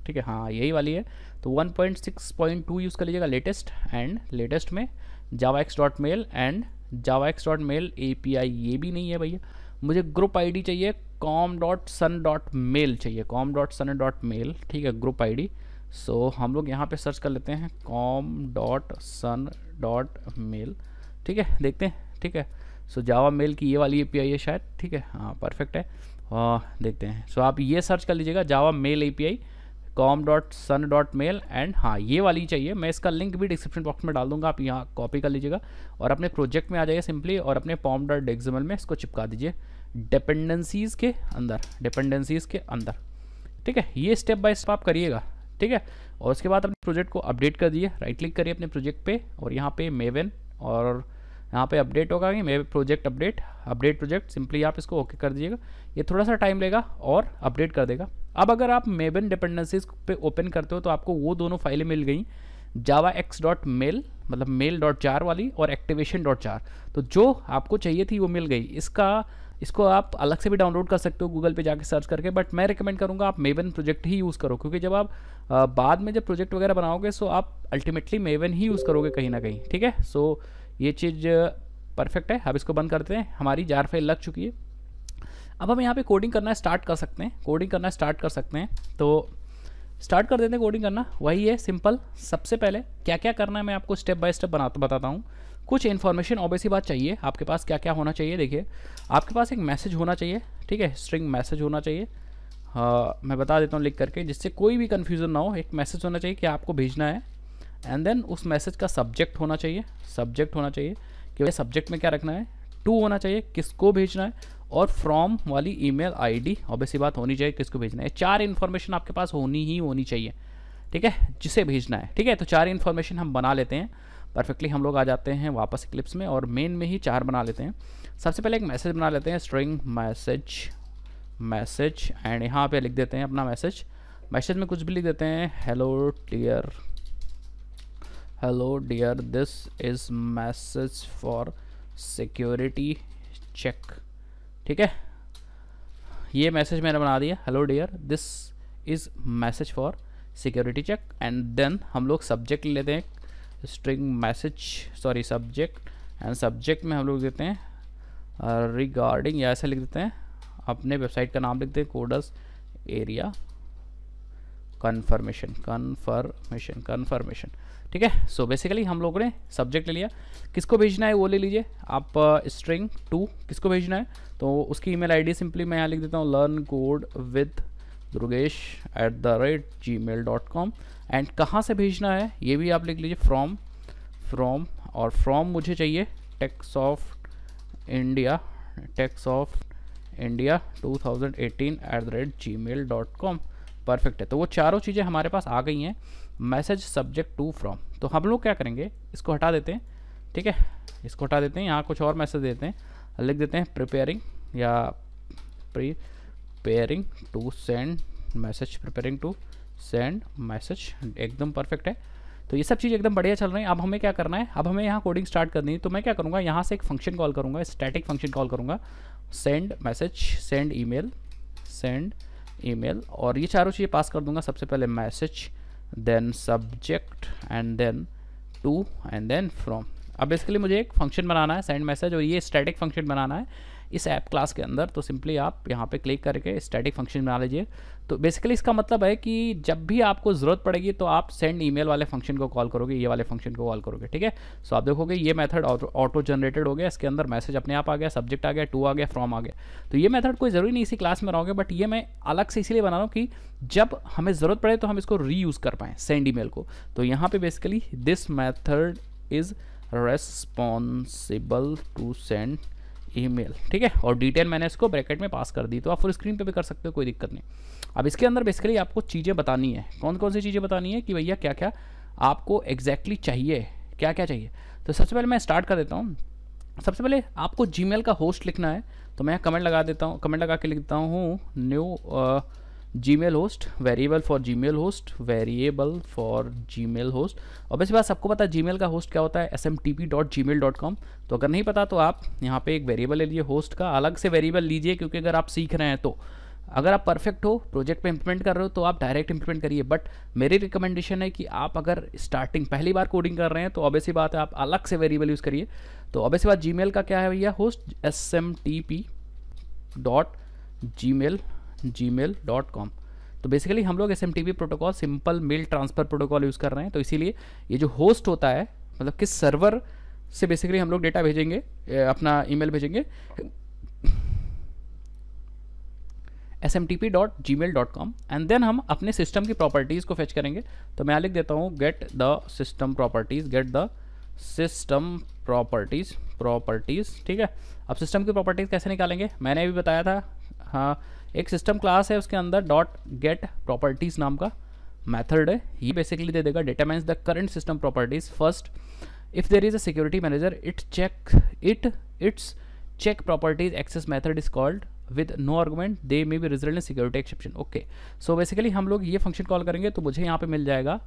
ठीक है हाँ यही वाली है तो 1.6.2 यूज़ कर लीजिएगा लेटेस्ट एंड लेटेस्ट में जावा x dot mail and Java x dot mail API ये भी नहीं है भैया मुझे ग्रुप आईडी चाहिए com dot sun dot mail चाहिए com dot sun dot mail ठीक है ग्रुप आईडी सो हम लोग यहाँ पे सर्च कर लेते हैं com dot sun dot mail ठीक है देखते हैं ठीक है सो जावा मेल की ये वाली ए पी आई है शायद ठीक है हाँ परफेक्ट है आ, देखते हैं सो so, आप ये सर्च कर लीजिएगा Java mail API com dot sun dot mail and हाँ ये वाली चाहिए मैं इसका लिंक भी डिस्क्रिप्शन बॉक्स में डाल दूंगा आप यहाँ कॉपी कर लीजिएगा और अपने प्रोजेक्ट में आ जाइए सिंपली और अपने पॉम डॉट डेक्सिमल में इसको चिपका दीजिए डिपेंडेंसीज़ के अंदर डिपेंडेंसीज़ के अंदर ठीक है ये स्टेप बाय स्टेप आप करिएगा ठीक है और उसके बाद अपने प्रोजेक्ट को अपडेट कर दिए राइट क्लिक करिए अपने प्रोजेक्ट पर और यहाँ पे मेवन और यहाँ पे अपडेट होगा कि मे project update update project simply आप इसको ओके कर दीजिएगा ये थोड़ा सा टाइम लेगा और अपडेट कर देगा अब अगर आप मेबन डिपेंडेंसीज पे ओपन करते हो तो आपको वो दोनों फाइलें मिल गई जावा एक्स डॉट मेल मतलब मेल डॉट चार वाली और एक्टिवेशन डॉट चार तो जो आपको चाहिए थी वो मिल गई इसका इसको आप अलग से भी डाउनलोड कर सकते हो गूगल पे जाके सर्च करके बट मैं रिकमेंड करूँगा आप मेवन प्रोजेक्ट ही यूज़ करो क्योंकि जब आप बाद में जब प्रोजेक्ट वगैरह बनाओगे सो आप अल्टीमेटली मेवन ही यूज़ करोगे कहीं ना कहीं ठीक है सो so, ये चीज़ परफेक्ट है अब इसको बंद करते हैं हमारी जार फाइल लग चुकी है अब हम यहाँ पे कोडिंग करना स्टार्ट कर सकते हैं कोडिंग करना स्टार्ट कर सकते हैं तो स्टार्ट कर देते हैं कोडिंग करना वही है सिंपल सबसे पहले क्या क्या करना है मैं आपको स्टेप बाय स्टेप बना बताता हूँ कुछ इन्फॉर्मेशन ऑबेसी बात चाहिए आपके पास क्या क्या होना चाहिए देखिए आपके पास एक मैसेज होना चाहिए ठीक है स्ट्रिंग मैसेज होना चाहिए आ, हाँ, मैं बता देता हूँ लिख करके जिससे कोई भी कन्फ्यूज़न ना हो एक मैसेज होना चाहिए कि आपको भेजना है एंड देन उस मैसेज का सब्जेक्ट होना चाहिए सब्जेक्ट होना चाहिए कि भाई सब्जेक्ट में क्या रखना है टू होना चाहिए किसको भेजना है और फ्रॉम वाली ईमेल आईडी ऑब्वियसली बात होनी चाहिए किसको भेजना है चार इन्फॉर्मेशन आपके पास होनी ही होनी चाहिए ठीक है जिसे भेजना है ठीक है तो चार इन्फॉर्मेशन हम बना लेते हैं परफेक्टली हम लोग आ जाते हैं वापस क्लिप्स में और मेन में ही चार बना लेते हैं सबसे पहले एक मैसेज बना लेते हैं स्ट्रिंग मैसेज मैसेज एंड यहाँ पे लिख देते हैं अपना मैसेज मैसेज में कुछ भी लिख देते हैं hello dear hello dear this is message for security check ठीक है ये मैसेज मैंने बना दिया hello dear this is message for security check and then हम लोग सब्जेक्ट लेते हैं string message sorry subject and subject में हम लोग देते हैं रिगार्डिंग uh, या ऐसा लिख देते हैं अपने वेबसाइट का नाम लिखते हैं codes area confirmation confirmation confirmation ठीक है सो बेसिकली हम लोगों ने सब्जेक्ट ले लिया किसको भेजना है वो ले लीजिए आप स्ट्रिंग uh, टू किसको भेजना है तो उसकी ईमेल आईडी सिंपली मैं यहाँ लिख देता हूँ learn code with Durgesh at the rate Gmail dot com and कहाँ से भेजना है ये भी आप लिख लीजिए फ्रॉम फ्रॉम और फ्रॉम मुझे चाहिए techs of India techs of India eighteen at the rate Gmail dot com perfect है तो वो चारों चीज़ें हमारे पास आ गई हैं मैसेज सब्जेक्ट टू फ्रॉम तो हम लोग क्या करेंगे इसको हटा देते हैं ठीक है इसको हटा देते हैं यहाँ कुछ और मैसेज देते हैं लिख देते हैं प्रिपेयरिंग या preparing to send message preparing to send message एकदम परफेक्ट है तो ये सब चीज़ एकदम बढ़िया चल रही है अब हमें क्या करना है अब हमें यहाँ कोडिंग स्टार्ट करनी है तो मैं क्या करूँगा यहाँ से एक फंक्शन कॉल करूँगा स्टैटिक फंक्शन कॉल करूँगा send message send email send email और ये चारों चीज़ें पास कर दूंगा सबसे पहले message then subject and then to and then from अब बेसिकली मुझे एक फंक्शन बनाना है सेंड मैसेज और ये स्टैटिक फंक्शन बनाना है इस ऐप क्लास के अंदर तो सिंपली आप यहाँ पे क्लिक करके स्टैटिक फंक्शन बना लीजिए तो बेसिकली इसका मतलब है कि जब भी आपको ज़रूरत पड़ेगी तो आप सेंड ईमेल वाले फंक्शन को कॉल करोगे ये वाले फंक्शन को कॉल करोगे ठीक है सो आप देखोगे ये मेथड ऑटो जनरेटेड हो गया इसके अंदर मैसेज अपने आप आ गया सब्जेक्ट आ गया टू आ गया फ्रॉम आ गया तो ये मेथड कोई ज़रूरी नहीं इसी क्लास में रहोगे बट ये मैं अलग से इसीलिए बना रहा हूँ कि जब हमें ज़रूरत पड़े तो हम इसको रीयूज़ कर पाएँ सेंड ई को तो यहाँ पर basically this method is responsible to send email ठीक है और डिटेल मैंने इसको ब्रैकेट में पास कर दी तो आप फुल स्क्रीन पे भी कर सकते हो कोई दिक्कत नहीं अब इसके अंदर बेसिकली आपको चीज़ें बतानी है कौन कौन सी चीज़ें बतानी है कि भैया क्या क्या आपको एग्जैक्टली exactly चाहिए क्या क्या चाहिए तो सबसे पहले मैं स्टार्ट कर देता हूँ सबसे पहले आपको जी का होस्ट लिखना है तो मैं कमेंट लगा देता हूँ कमेंट लगा के लिखता हूँ new variable for Gmail host variable for Gmail host और वैसे बात सबको पता है मेल का होस्ट क्या होता है S M T P dot dot Gmail com तो अगर नहीं पता तो आप यहाँ पे एक वेरिएबल ले लीजिए होस्ट का अलग से वेरिएबल लीजिए क्योंकि अगर आप सीख रहे हैं तो अगर आप परफेक्ट हो प्रोजेक्ट पे इंप्लीमेंट कर रहे हो तो आप डायरेक्ट इंप्लीमेंट करिए बट मेरी रिकमेंडेशन है कि आप अगर स्टार्टिंग पहली बार कोडिंग कर रहे हैं तो ऑब्वियसली बात है आप अलग से वेरिएबल यूज़ करिए तो ऑब्वियसली बात जीमेल का क्या है भैया host S M T P dot Gmail Gmail dot com तो बेसिकली हम लोग S M T SMTP protocol simple mail transfer protocol use कर रहे हैं तो इसीलिए ये जो होस्ट होता है मतलब किस सर्वर से बेसिकली हम लोग डेटा भेजेंगे अपना ईमेल भेजेंगे S M T P dot Gmail dot com and then हम अपने सिस्टम की प्रॉपर्टीज़ को फेच करेंगे तो मैं लिख देता हूँ get the system properties get the system properties properties ठीक है अब सिस्टम की प्रॉपर्टीज़ कैसे निकालेंगे मैंने भी बताया था हाँ एक सिस्टम क्लास है उसके अंदर डॉट गेट प्रॉपर्टीज़ नाम का मैथड है ये बेसिकली दे देगा determines the current system properties first if there is a security manager it check it it's check properties access method is called with no argument they may be result in security exception okay so basically हम लोग ये फंक्शन कॉल करेंगे तो मुझे यहाँ पे मिल जाएगा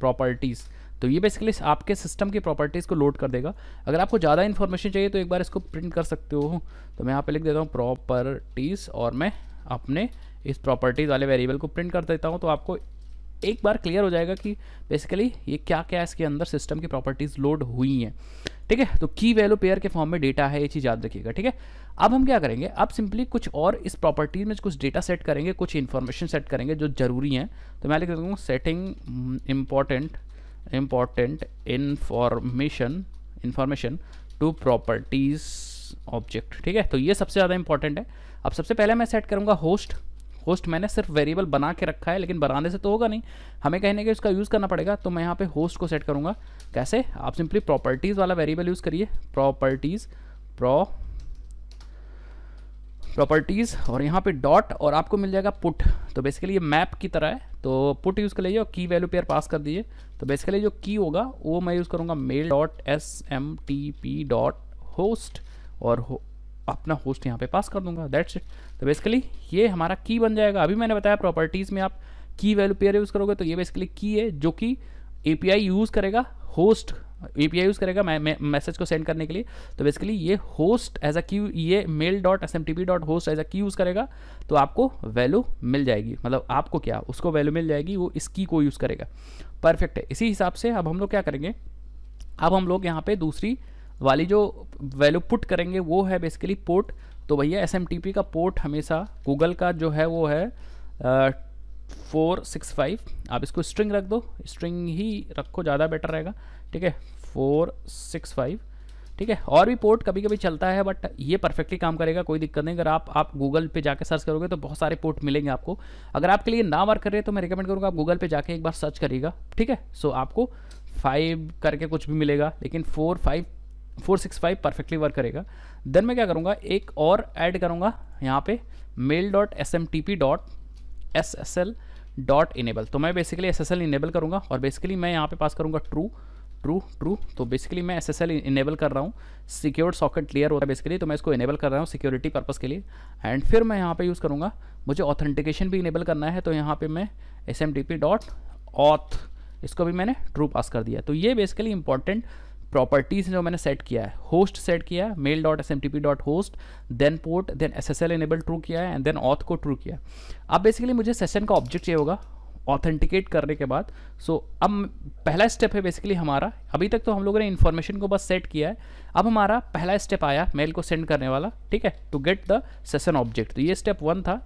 प्रॉपर्टीज़ तो ये बेसिकली आपके सिस्टम की प्रॉपर्टीज़ को लोड कर देगा अगर आपको ज़्यादा इन्फॉर्मेशन चाहिए तो एक बार इसको प्रिंट कर सकते हो तो मैं यहाँ पे लिख देता हूँ प्रॉपर्टीज़ और मैं अपने इस प्रॉपर्टीज़ वाले वेरिएबल को प्रिंट कर देता हूँ तो आपको एक बार क्लियर हो जाएगा कि बेसिकली ये क्या क्या इसके अंदर सिस्टम की प्रॉपर्टीज़ लोड हुई हैं ठीक है तो की वैल्यू पेयर के फॉर्म में डेटा है ये चीज़ याद रखिएगा ठीक है अब हम क्या करेंगे अब सिंपली कुछ और इस प्रॉपर्टीज में कुछ डेटा सेट करेंगे कुछ इन्फॉर्मेशन सेट करेंगे जो ज़रूरी हैं तो मैं लिख देता हूँ setting important important information information to properties object ठीक है तो ये सबसे ज़्यादा इंपॉर्टेंट है अब सबसे पहले मैं सेट करूँगा होस्ट होस्ट मैंने सिर्फ वेरिएबल बना के रखा है लेकिन बनाने से तो होगा नहीं हमें कहने के उसका यूज़ करना पड़ेगा तो मैं यहाँ पे होस्ट को सेट करूँगा कैसे आप सिंपली प्रॉपर्टीज़ वाला वेरिएबल यूज़ करिए प्रॉपर्टीज़ प्रो प्रॉपर्टीज़ और यहाँ पे डॉट और आपको मिल जाएगा पुट तो बेसिकली ये मैप की तरह है तो पुट यूज़ कर लीजिए और की वैल्यू पेयर पास कर दीजिए तो बेसिकली जो की होगा वो मैं यूज़ करूँगा mail dot S M T P dot host और अपना होस्ट यहाँ पे पास कर दूंगा दैट्स इट तो बेसिकली ये हमारा की बन जाएगा अभी मैंने बताया प्रॉपर्टीज़ में आप की वैल्यू पेयर यूज़ करोगे तो ये बेसिकली की है जो कि ए यूज़ करेगा होस्ट ए यूज़ करेगा मैं मैसेज को सेंड करने के लिए तो बेसिकली ये होस्ट एज अ की ये mail dot S M T P dot host as a key use करेगा तो आपको वैल्यू मिल जाएगी मतलब आपको क्या उसको वैल्यू मिल जाएगी वो इस की को यूज़ करेगा परफेक्ट है इसी हिसाब से अब हम लोग क्या करेंगे अब हम लोग यहाँ पे दूसरी वाली जो वैल्यू पुट करेंगे वो है बेसिकली पोर्ट तो भैया एस का पोर्ट हमेशा गूगल का जो है वो है फोर सिक्स फाइव आप इसको स्ट्रिंग रख दो स्ट्रिंग ही रखो ज़्यादा बेटर रहेगा ठीक है फोर सिक्स फाइव ठीक है और भी पोर्ट कभी कभी चलता है बट ये परफेक्टली काम करेगा कोई दिक्कत नहीं अगर आप आप गूगल पे जाके सर्च करोगे तो बहुत सारे पोर्ट मिलेंगे आपको अगर आपके लिए ना वर्क कर रहे हैं तो मैं रिकमेंड करूँगा आप गूगल पे जाके एक बार सर्च करिएगा ठीक है सो आपको फाइव करके कुछ भी मिलेगा लेकिन four five four six five perfectly work करेगा देन मैं क्या करूँगा एक और ऐड करूँगा यहाँ पे mail dot S M T P dot S S L dot enable तो मैं basically S S L enable करूँगा और बेसिकली मैं यहाँ पे पास करूँगा ट्रू ट्रू ट्रू तो basically S S S L इनेबल कर रहा हूँ सिक्योर्ड सॉकेट क्लियर होता है बेसिकली तो मैं इसको इनेबल कर रहा हूँ सिक्योरिटी पर्पज़ के लिए एंड फिर मैं यहाँ पे यूज़ करूँगा मुझे ऑथेंटिकेशन भी इनेबल करना है तो यहाँ पे मैं S M T P dot auth इसको भी मैंने ट्रू पास कर दिया तो ये बेसिकली इंपॉर्टेंट प्रॉपर्टीज जो मैंने सेट किया है होस्ट सेट किया है mail dot S M T P dot host then port then S S L enable true किया है एंड देन ऑथ को ट्रू किया अब बेसिकली मुझे सेशन का ऑब्जेक्ट चाहिए होगा ऑथेंटिकेट करने के बाद सो so, अब पहला स्टेप है बेसिकली हमारा अभी तक तो हम लोगों ने इन्फॉर्मेशन को बस सेट किया है अब हमारा पहला स्टेप आया मेल को सेंड करने वाला ठीक है to get the session object तो ये स्टेप वन था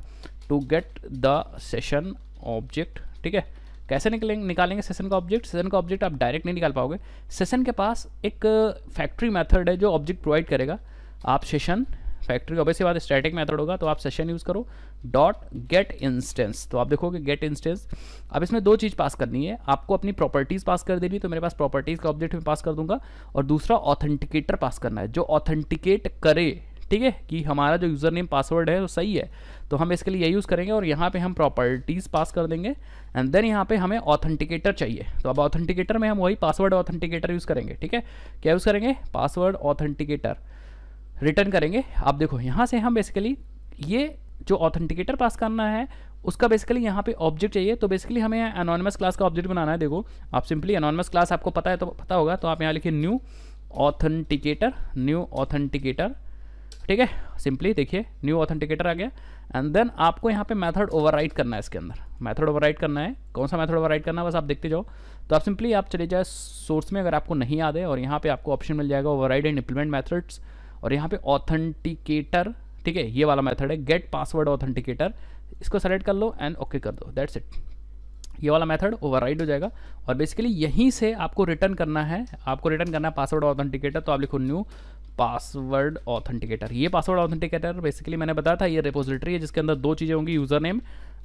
to get the session object ठीक है कैसे निकलेंगे निकालेंगे सेशन का ऑब्जेक्ट सेशन का ऑब्जेक्ट आप डायरेक्ट नहीं निकाल पाओगे सेशन के पास एक फैक्ट्री uh, मैथड है जो ऑब्जेक्ट प्रोवाइड करेगा आप सेशन फैक्ट्री का ऑब्वियसली बात स्टैटिक मेथड होगा तो आप सेशन यूज़ करो डॉट गेट इंस्टेंस तो आप देखोगे गेट इंस्टेंस अब इसमें दो चीज़ पास करनी है आपको अपनी प्रॉपर्टीज़ पास कर देनी तो मेरे पास प्रॉपर्टीज़ का ऑब्जेक्ट में पास कर दूंगा और दूसरा ऑथेंटिकेटर पास करना है जो ऑथेंटिकेट करे ठीक है कि हमारा जो यूज़र नेम पासवर्ड है वो तो सही है तो हम इसके लिए यूज़ करेंगे और यहाँ पे हम प्रॉपर्टीज़ पास कर देंगे एंड देन यहाँ पे हमें ऑथेंटिकेटर चाहिए तो अब ऑथेंटिकेटर में हम वही पासवर्ड ऑथेंटिकेटर यूज़ करेंगे ठीक है क्या यूज़ करेंगे पासवर्ड ऑथेंटिकेटर रिटर्न करेंगे आप देखो यहाँ से हम बेसिकली ये जो ऑथेंटिकेटर पास करना है उसका बेसिकली यहाँ पे ऑब्जेक्ट चाहिए तो बेसिकली हमें अनोनमस क्लास का ऑब्जेक्ट बनाना है देखो आप सिंपली अनोनमस क्लास आपको पता है तो पता होगा तो आप यहाँ लिखिए न्यू ऑथेंटिकेटर न्यू ऑथेंटिकेटर ठीक है सिंपली देखिए न्यू ऑथेंटिकेटर आ गया एंड देन आपको यहाँ पे मेथड ओवरराइड करना है इसके अंदर मेथड ओवरराइड करना है कौन सा मेथड ओवरराइड करना है बस आप देखते जाओ तो आप सिंपली आप चले जाए सोर्स में अगर आपको नहीं याद है और यहाँ पे आपको ऑप्शन मिल जाएगा ओवरराइड एंड इम्प्लीमेंट मैथड्स और यहाँ पे ऑथेंटिकेटर ठीक है ये वाला मैथड है गेट पासवर्ड ऑथेंटिकेटर इसको सेलेक्ट कर लो एंड ओके कर दो दैट्स इट ये वाला मेथड ओवरराइड हो जाएगा और बेसिकली यहीं से आपको रिटर्न करना है आपको रिटर्न करना है पासवर्ड ऑथेंटिकेटर तो आप लिखो न्यू पासवर्ड ऑथेंटिकेटर ये पासवर्ड ऑथेंटिकेटर बेसिकली मैंने बताया था ये रिपोजिटरी है जिसके अंदर दो चीज़ें होंगी यूज़र नेम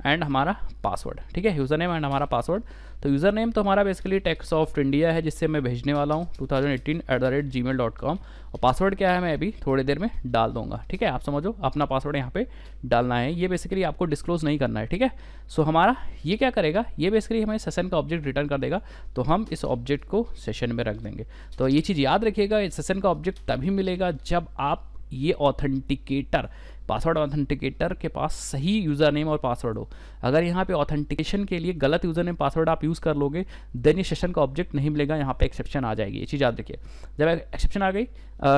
एंड हमारा पासवर्ड ठीक है यूज़र नेम एंड हमारा पासवर्ड तो यूज़र नेम तो हमारा बेसिकली टैक्स ऑफ इंडिया है जिससे मैं भेजने वाला हूँ two thousand eighteen at the rate Gmail dot com और पासवर्ड क्या है मैं अभी थोड़ी देर में डाल दूंगा ठीक है आप समझो अपना पासवर्ड यहाँ पे डालना है ये बेसिकली आपको डिस्क्लोज नहीं करना है ठीक है सो हमारा ये क्या करेगा ये बेसिकली हमें सेशन का ऑब्जेक्ट रिटर्न कर देगा तो हम इस ऑब्जेक्ट को सेशन में रख देंगे तो ये चीज़ याद रखिएगा सेशन का ऑब्जेक्ट तभी मिलेगा जब आप ये ऑथेंटिकेटर पासवर्ड ऑथेंटिकेटर के पास सही यूज़र नेम और पासवर्ड हो अगर यहाँ पे ऑथेंटिकेशन के लिए गलत यूज़र नेम पासवर्ड आप यूज़ कर लोगे देन ये सेशन का ऑब्जेक्ट नहीं मिलेगा यहाँ पे एक्सेप्शन आ जाएगी ये चीज़ याद रखिए जब एक्सेप्शन आ गई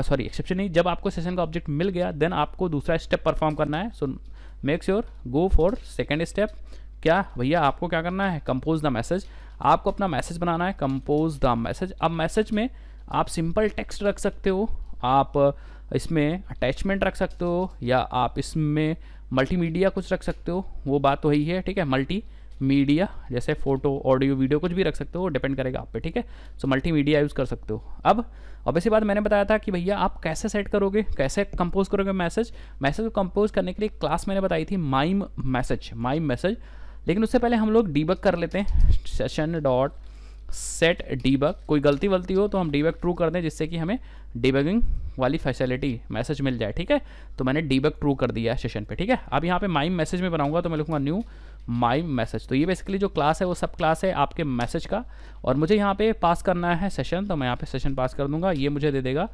सॉरी एक्सेप्शन नहीं जब आपको सेशन का ऑब्जेक्ट मिल गया देन आपको दूसरा स्टेप परफॉर्म करना है so make sure go for second step क्या भैया आपको क्या करना है कंपोज द मैसेज आपको अपना मैसेज बनाना है कंपोज द मैसेज अब मैसेज में आप सिंपल टेक्स्ट रख सकते हो आप uh, इसमें अटैचमेंट रख सकते हो या आप इसमें मल्टीमीडिया कुछ रख सकते हो वो बात तो वही है ठीक है मल्टी मीडिया जैसे फोटो ऑडियो वीडियो कुछ भी रख सकते हो डिपेंड करेगा आप पे ठीक है सो मल्टी मीडिया यूज़ कर सकते हो अब अब इसी बात मैंने बताया था कि भैया आप कैसे सेट करोगे कैसे कंपोज करोगे मैसेज मैसेज को कंपोज करने के लिए क्लास मैंने बताई थी माइम मैसेज माइम मैसेज लेकिन उससे पहले हम लोग डीबक कर लेते हैं सेशन डॉट सेट डीबग कोई गलती वलती हो तो हम डीबग ट्रू कर दें जिससे कि हमें डीबगिंग वाली फैसिलिटी मैसेज मिल जाए ठीक है तो मैंने डीबग ट्रू कर दिया है सेशन पे ठीक है अब यहाँ पे माई मैसेज में बनाऊंगा तो मैं लिखूंगा न्यू माई मैसेज तो ये बेसिकली जो क्लास है वो सब क्लास है आपके मैसेज का और मुझे यहाँ पे पास करना है सेशन तो मैं यहाँ पे सेशन पास कर दूंगा ये मुझे दे देगा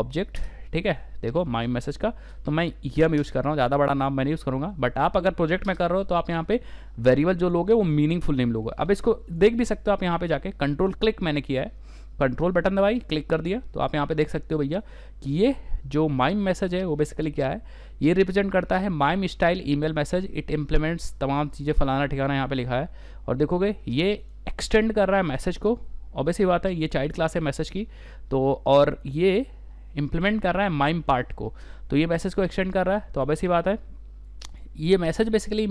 ऑब्जेक्ट ठीक है देखो माई मैसेज का तो मैं यम यूज़ कर रहा हूँ ज़्यादा बड़ा नाम मैं यूज़ करूँगा बट आप अगर प्रोजेक्ट में कर रहे हो तो आप यहाँ पे वेरिएबल जो लोगे वो मीनिंगफुल नेम लोगे अब इसको देख भी सकते हो आप यहाँ पे जाके कंट्रोल क्लिक मैंने किया है कंट्रोल बटन दबाई क्लिक कर दिया तो आप यहाँ पे देख सकते हो भैया कि ये जो माइम मैसेज है वो बेसिकली क्या है ये रिप्रेजेंट करता है MIME style email message it implements तमाम चीज़ें फलाना ठिकाना यहाँ पे लिखा है और देखोगे ये एक्सटेंड कर रहा है मैसेज को ऑब्वियसली बात है ये चाइल्ड क्लास है मैसेज की तो और ये इम्प्लीमेंट कर रहा है माइम पार्ट को तो ये मैसेज को एक्सटेंड कर रहा है तो अब ऐसी बात है ये मैसेज बेसिकली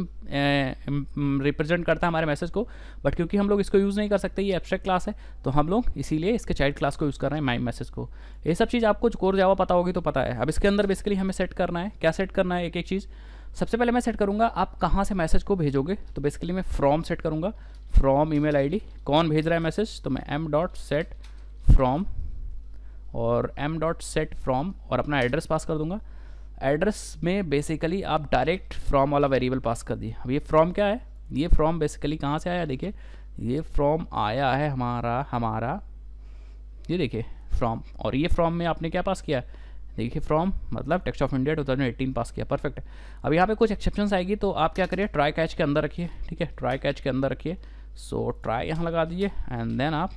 रिप्रेजेंट करता है हमारे मैसेज को बट क्योंकि हम लोग इसको यूज़ नहीं कर सकते ये एब्स्ट्रैक्ट क्लास है तो हम लोग इसीलिए इसके चाइल्ड क्लास को यूज़ कर रहे हैं माइम मैसेज को ये सब चीज़ आपको कोर जावा पता होगी तो पता है अब इसके अंदर बेसिकली हमें सेट करना है क्या सेट करना है एक एक चीज़ सबसे पहले मैं सेट करूँगा आप कहाँ से मैसेज को भेजोगे तो बेसिकली मैं फ्रॉम सेट करूँगा फ्रॉम आई डी कौन भेज रहा है मैसेज तो मैं एम डॉट सेट फ्रॉम और एम डॉट सेट फ्राम और अपना एड्रेस पास कर दूंगा एड्रेस में बेसिकली आप डायरेक्ट फ्राम वाला वेरिएबल पास कर दिए अब ये फ्राम क्या है ये फ्राम बेसिकली कहाँ से आया देखिए ये फ्राम आया है हमारा हमारा ये देखिए फ्राम और ये फ्राम में आपने क्या पास किया देखिए फ्रॉम मतलब techs of India two thousand eighteen pass किया परफेक्ट अब यहाँ पे कुछ एक्सेप्शन आएगी तो आप क्या करिए ट्राई कैच के अंदर रखिए ठीक है ट्राई कैच के अंदर रखिए सो ट्राई यहाँ लगा दीजिए एंड देन आप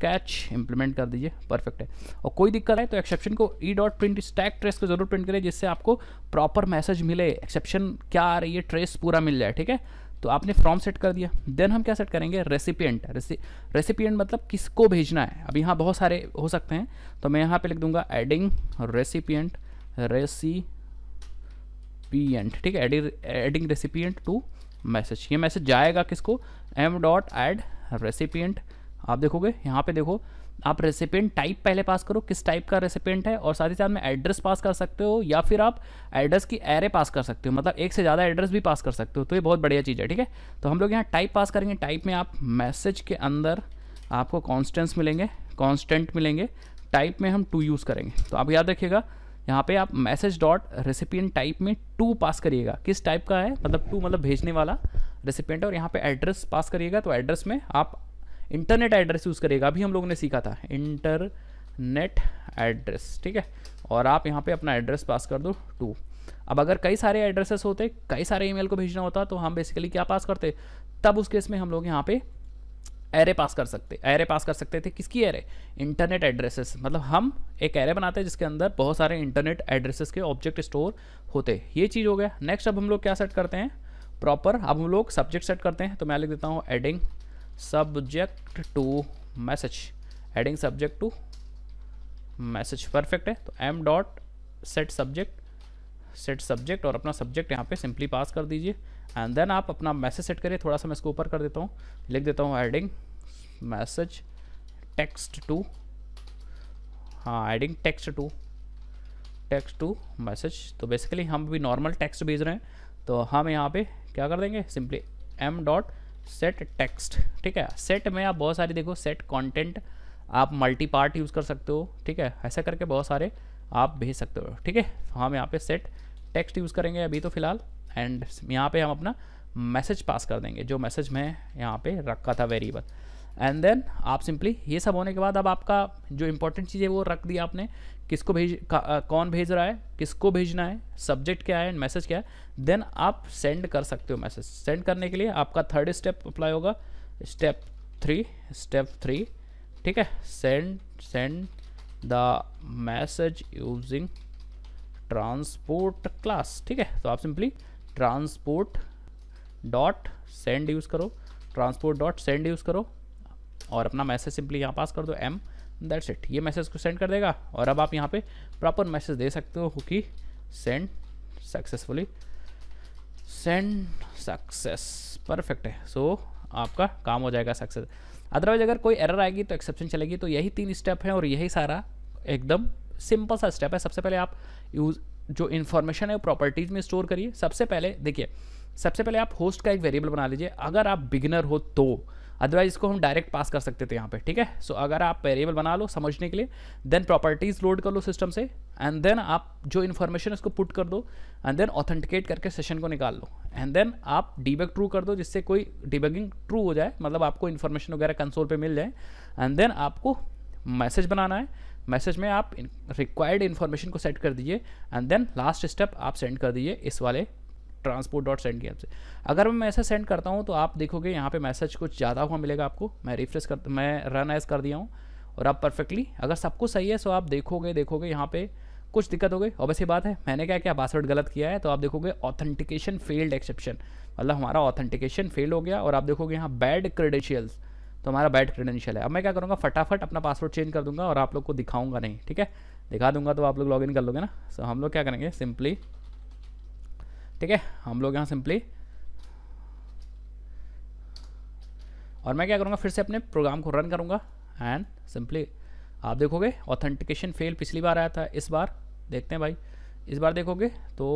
कैच इंप्लीमेंट कर दीजिए परफेक्ट है और कोई दिक्कत है तो एक्सेप्शन को E dot print stack trace को जरूर प्रिंट करें जिससे आपको प्रॉपर मैसेज मिले एक्सेप्शन क्या आ रही है ट्रेस पूरा मिल जाए ठीक है तो आपने फ्रॉम सेट कर दिया देन हम क्या सेट करेंगे रेसिपियंट रेसिपियंट मतलब किसको भेजना है अब यहाँ बहुत सारे हो सकते हैं तो मैं यहाँ पे लिख दूंगा एडिंग रेसिपियंट रेसिपियंट ठीक है adding adding recipient to message ये मैसेज जाएगा किसको एम डॉट एड रेसिपियंट आप देखोगे यहाँ पे देखो आप रेसिपेंट टाइप पहले पास करो किस टाइप का रेसिपेंट है और साथ ही साथ में एड्रेस पास कर सकते हो या फिर आप एड्रेस की एरे पास कर सकते हो मतलब एक से ज़्यादा एड्रेस भी पास कर सकते हो तो ये बहुत बढ़िया चीज़ है ठीक है तो हम लोग यहाँ टाइप पास करेंगे टाइप में आप मैसेज के अंदर आपको कॉन्स्टेंट्स मिलेंगे कॉन्स्टेंट मिलेंगे टाइप में हम टू यूज़ करेंगे तो आप याद रखिएगा यहाँ पे आप मैसेज डॉट रेसिपियन टाइप में टू पास करिएगा किस टाइप का है मतलब टू मतलब भेजने वाला रेसिपेंट और यहाँ पे एड्रेस पास करिएगा तो एड्रेस में आप इंटरनेट एड्रेस यूज़ करेगा अभी हम लोगों ने सीखा था इंटरनेट एड्रेस ठीक है और आप यहाँ पे अपना एड्रेस पास कर दो टू अब अगर कई सारे एड्रेसेस होते कई सारे ईमेल को भेजना होता तो हम बेसिकली क्या पास करते तब उस केस में हम लोग यहाँ पे एरे पास कर सकते एरे पास कर सकते थे किसकी एरे इंटरनेट एड्रेसेस मतलब हम एक एरे बनाते हैं जिसके अंदर बहुत सारे इंटरनेट एड्रेसेस के ऑब्जेक्ट स्टोर होते ये चीज़ हो गया नेक्स्ट अब हम लोग क्या सेट करते हैं प्रॉपर अब हम लोग सब्जेक्ट सेट करते हैं तो मैं लिख देता हूँ adding subject to message heading subject to message perfect है तो M dot set subject set subject और अपना सब्जेक्ट यहाँ पे सिंपली पास कर दीजिए एंड देन आप अपना मैसेज सेट करिए थोड़ा सा मैं इसको ऊपर कर देता हूँ लिख देता हूँ हेडिंग मैसेज टेक्स्ट टू हाँ adding text to text to message तो बेसिकली हम भी नॉर्मल टेक्स्ट भेज रहे हैं तो हम यहाँ पे क्या कर देंगे simply M dot set text ठीक है सेट में आप बहुत सारे देखो सेट कंटेंट आप मल्टी पार्ट यूज़ कर सकते हो ठीक है ऐसा करके बहुत सारे आप भेज सकते हो ठीक है हम यहाँ पे सेट टेक्स्ट यूज़ करेंगे अभी तो फिलहाल एंड यहाँ पे हम अपना मैसेज पास कर देंगे जो मैसेज मैं यहाँ पे रखा था वेरिएबल एंड देन आप सिंपली ये सब होने के बाद अब आपका जो इंपॉर्टेंट चीज़ है वो रख दिया आपने किसको भेज कौन भेज रहा है किसको भेजना है सब्जेक्ट क्या है एंड मैसेज क्या है देन आप सेंड कर सकते हो मैसेज सेंड करने के लिए आपका थर्ड स्टेप अप्लाई होगा स्टेप थ्री स्टेप थ्री ठीक है send send the message using transport class ठीक है तो आप simply transport dot send use करो ट्रांसपोर्ट डॉट सेंड यूज़ करो और अपना मैसेज सिंपली यहाँ पास कर दो एम दैट्स इट ये मैसेज को सेंड कर देगा और अब आप यहाँ पे प्रॉपर मैसेज दे सकते हो कि send successfully send success perfect है सो so, आपका काम हो जाएगा सक्सेस अदरवाइज अगर कोई एरर आएगी तो एक्सेप्शन चलेगी तो यही तीन स्टेप हैं और यही सारा एकदम सिंपल सा स्टेप है सबसे पहले आप यूज जो इन्फॉर्मेशन है वो प्रॉपर्टीज में स्टोर करिए सबसे पहले देखिए सबसे पहले आप होस्ट का एक वेरिएबल बना लीजिए अगर आप बिगिनर हो तो अदरवाइज इसको हम डायरेक्ट पास कर सकते थे यहाँ पे ठीक है सो so, अगर आप वेरिएबल बना लो समझने के लिए देन प्रॉपर्टीज़ लोड कर लो सिस्टम से एंड देन आप जो इन्फॉर्मेशन इसको पुट कर दो एंड देन ऑथेंटिकेट करके सेशन को निकाल लो एंड देन आप डिबग ट्रू कर दो जिससे कोई डिबगिंग ट्रू हो जाए मतलब आपको इन्फॉर्मेशन वगैरह कंसोल पर मिल जाए एंड देन आपको मैसेज बनाना है मैसेज में आप रिक्वायर्ड इन्फॉर्मेशन को सेट कर दीजिए एंड देन लास्ट स्टेप आप सेंड कर दीजिए इस वाले ट्रांसपोर्ट डॉट सेंड किया से अगर मैं मैसेज सेंड करता हूँ तो आप देखोगे यहाँ पे मैसेज कुछ ज़्यादा हुआ मिलेगा आपको मैं रिफ्रेश कर मैं रन एज कर दिया हूँ और आप परफेक्टली अगर सब कुछ सही है सो तो आप देखोगे देखोगे यहाँ पे कुछ दिक्कत हो गई और ऑब्वियसली बात है मैंने क्या क्या पासवर्ड गलत किया है तो आप देखोगे ऑथेंटिकेशन फेल्ड एक्सेप्शन मतलब हमारा ऑथेंटिकेशन फेल हो गया और आप देखोगे यहाँ बैड क्रेडेंशियल्स तो हमारा बैड क्रेडेंशियल है अब मैं क्या करूँगा फटाफट अपना पासवर्ड चेंज कर दूंगा और आप लोग को दिखाऊंगा नहीं ठीक है दिखा दूंगा तो आप लोग लॉगिन कर लोगे ना सो हम लोग क्या करेंगे सिंपली ठीक है हम लोग यहाँ सिंपली और मैं क्या करूँगा फिर से अपने प्रोग्राम को रन करूँगा एंड सिंपली आप देखोगे ऑथेंटिकेशन फेल पिछली बार आया था इस बार देखते हैं भाई इस बार देखोगे तो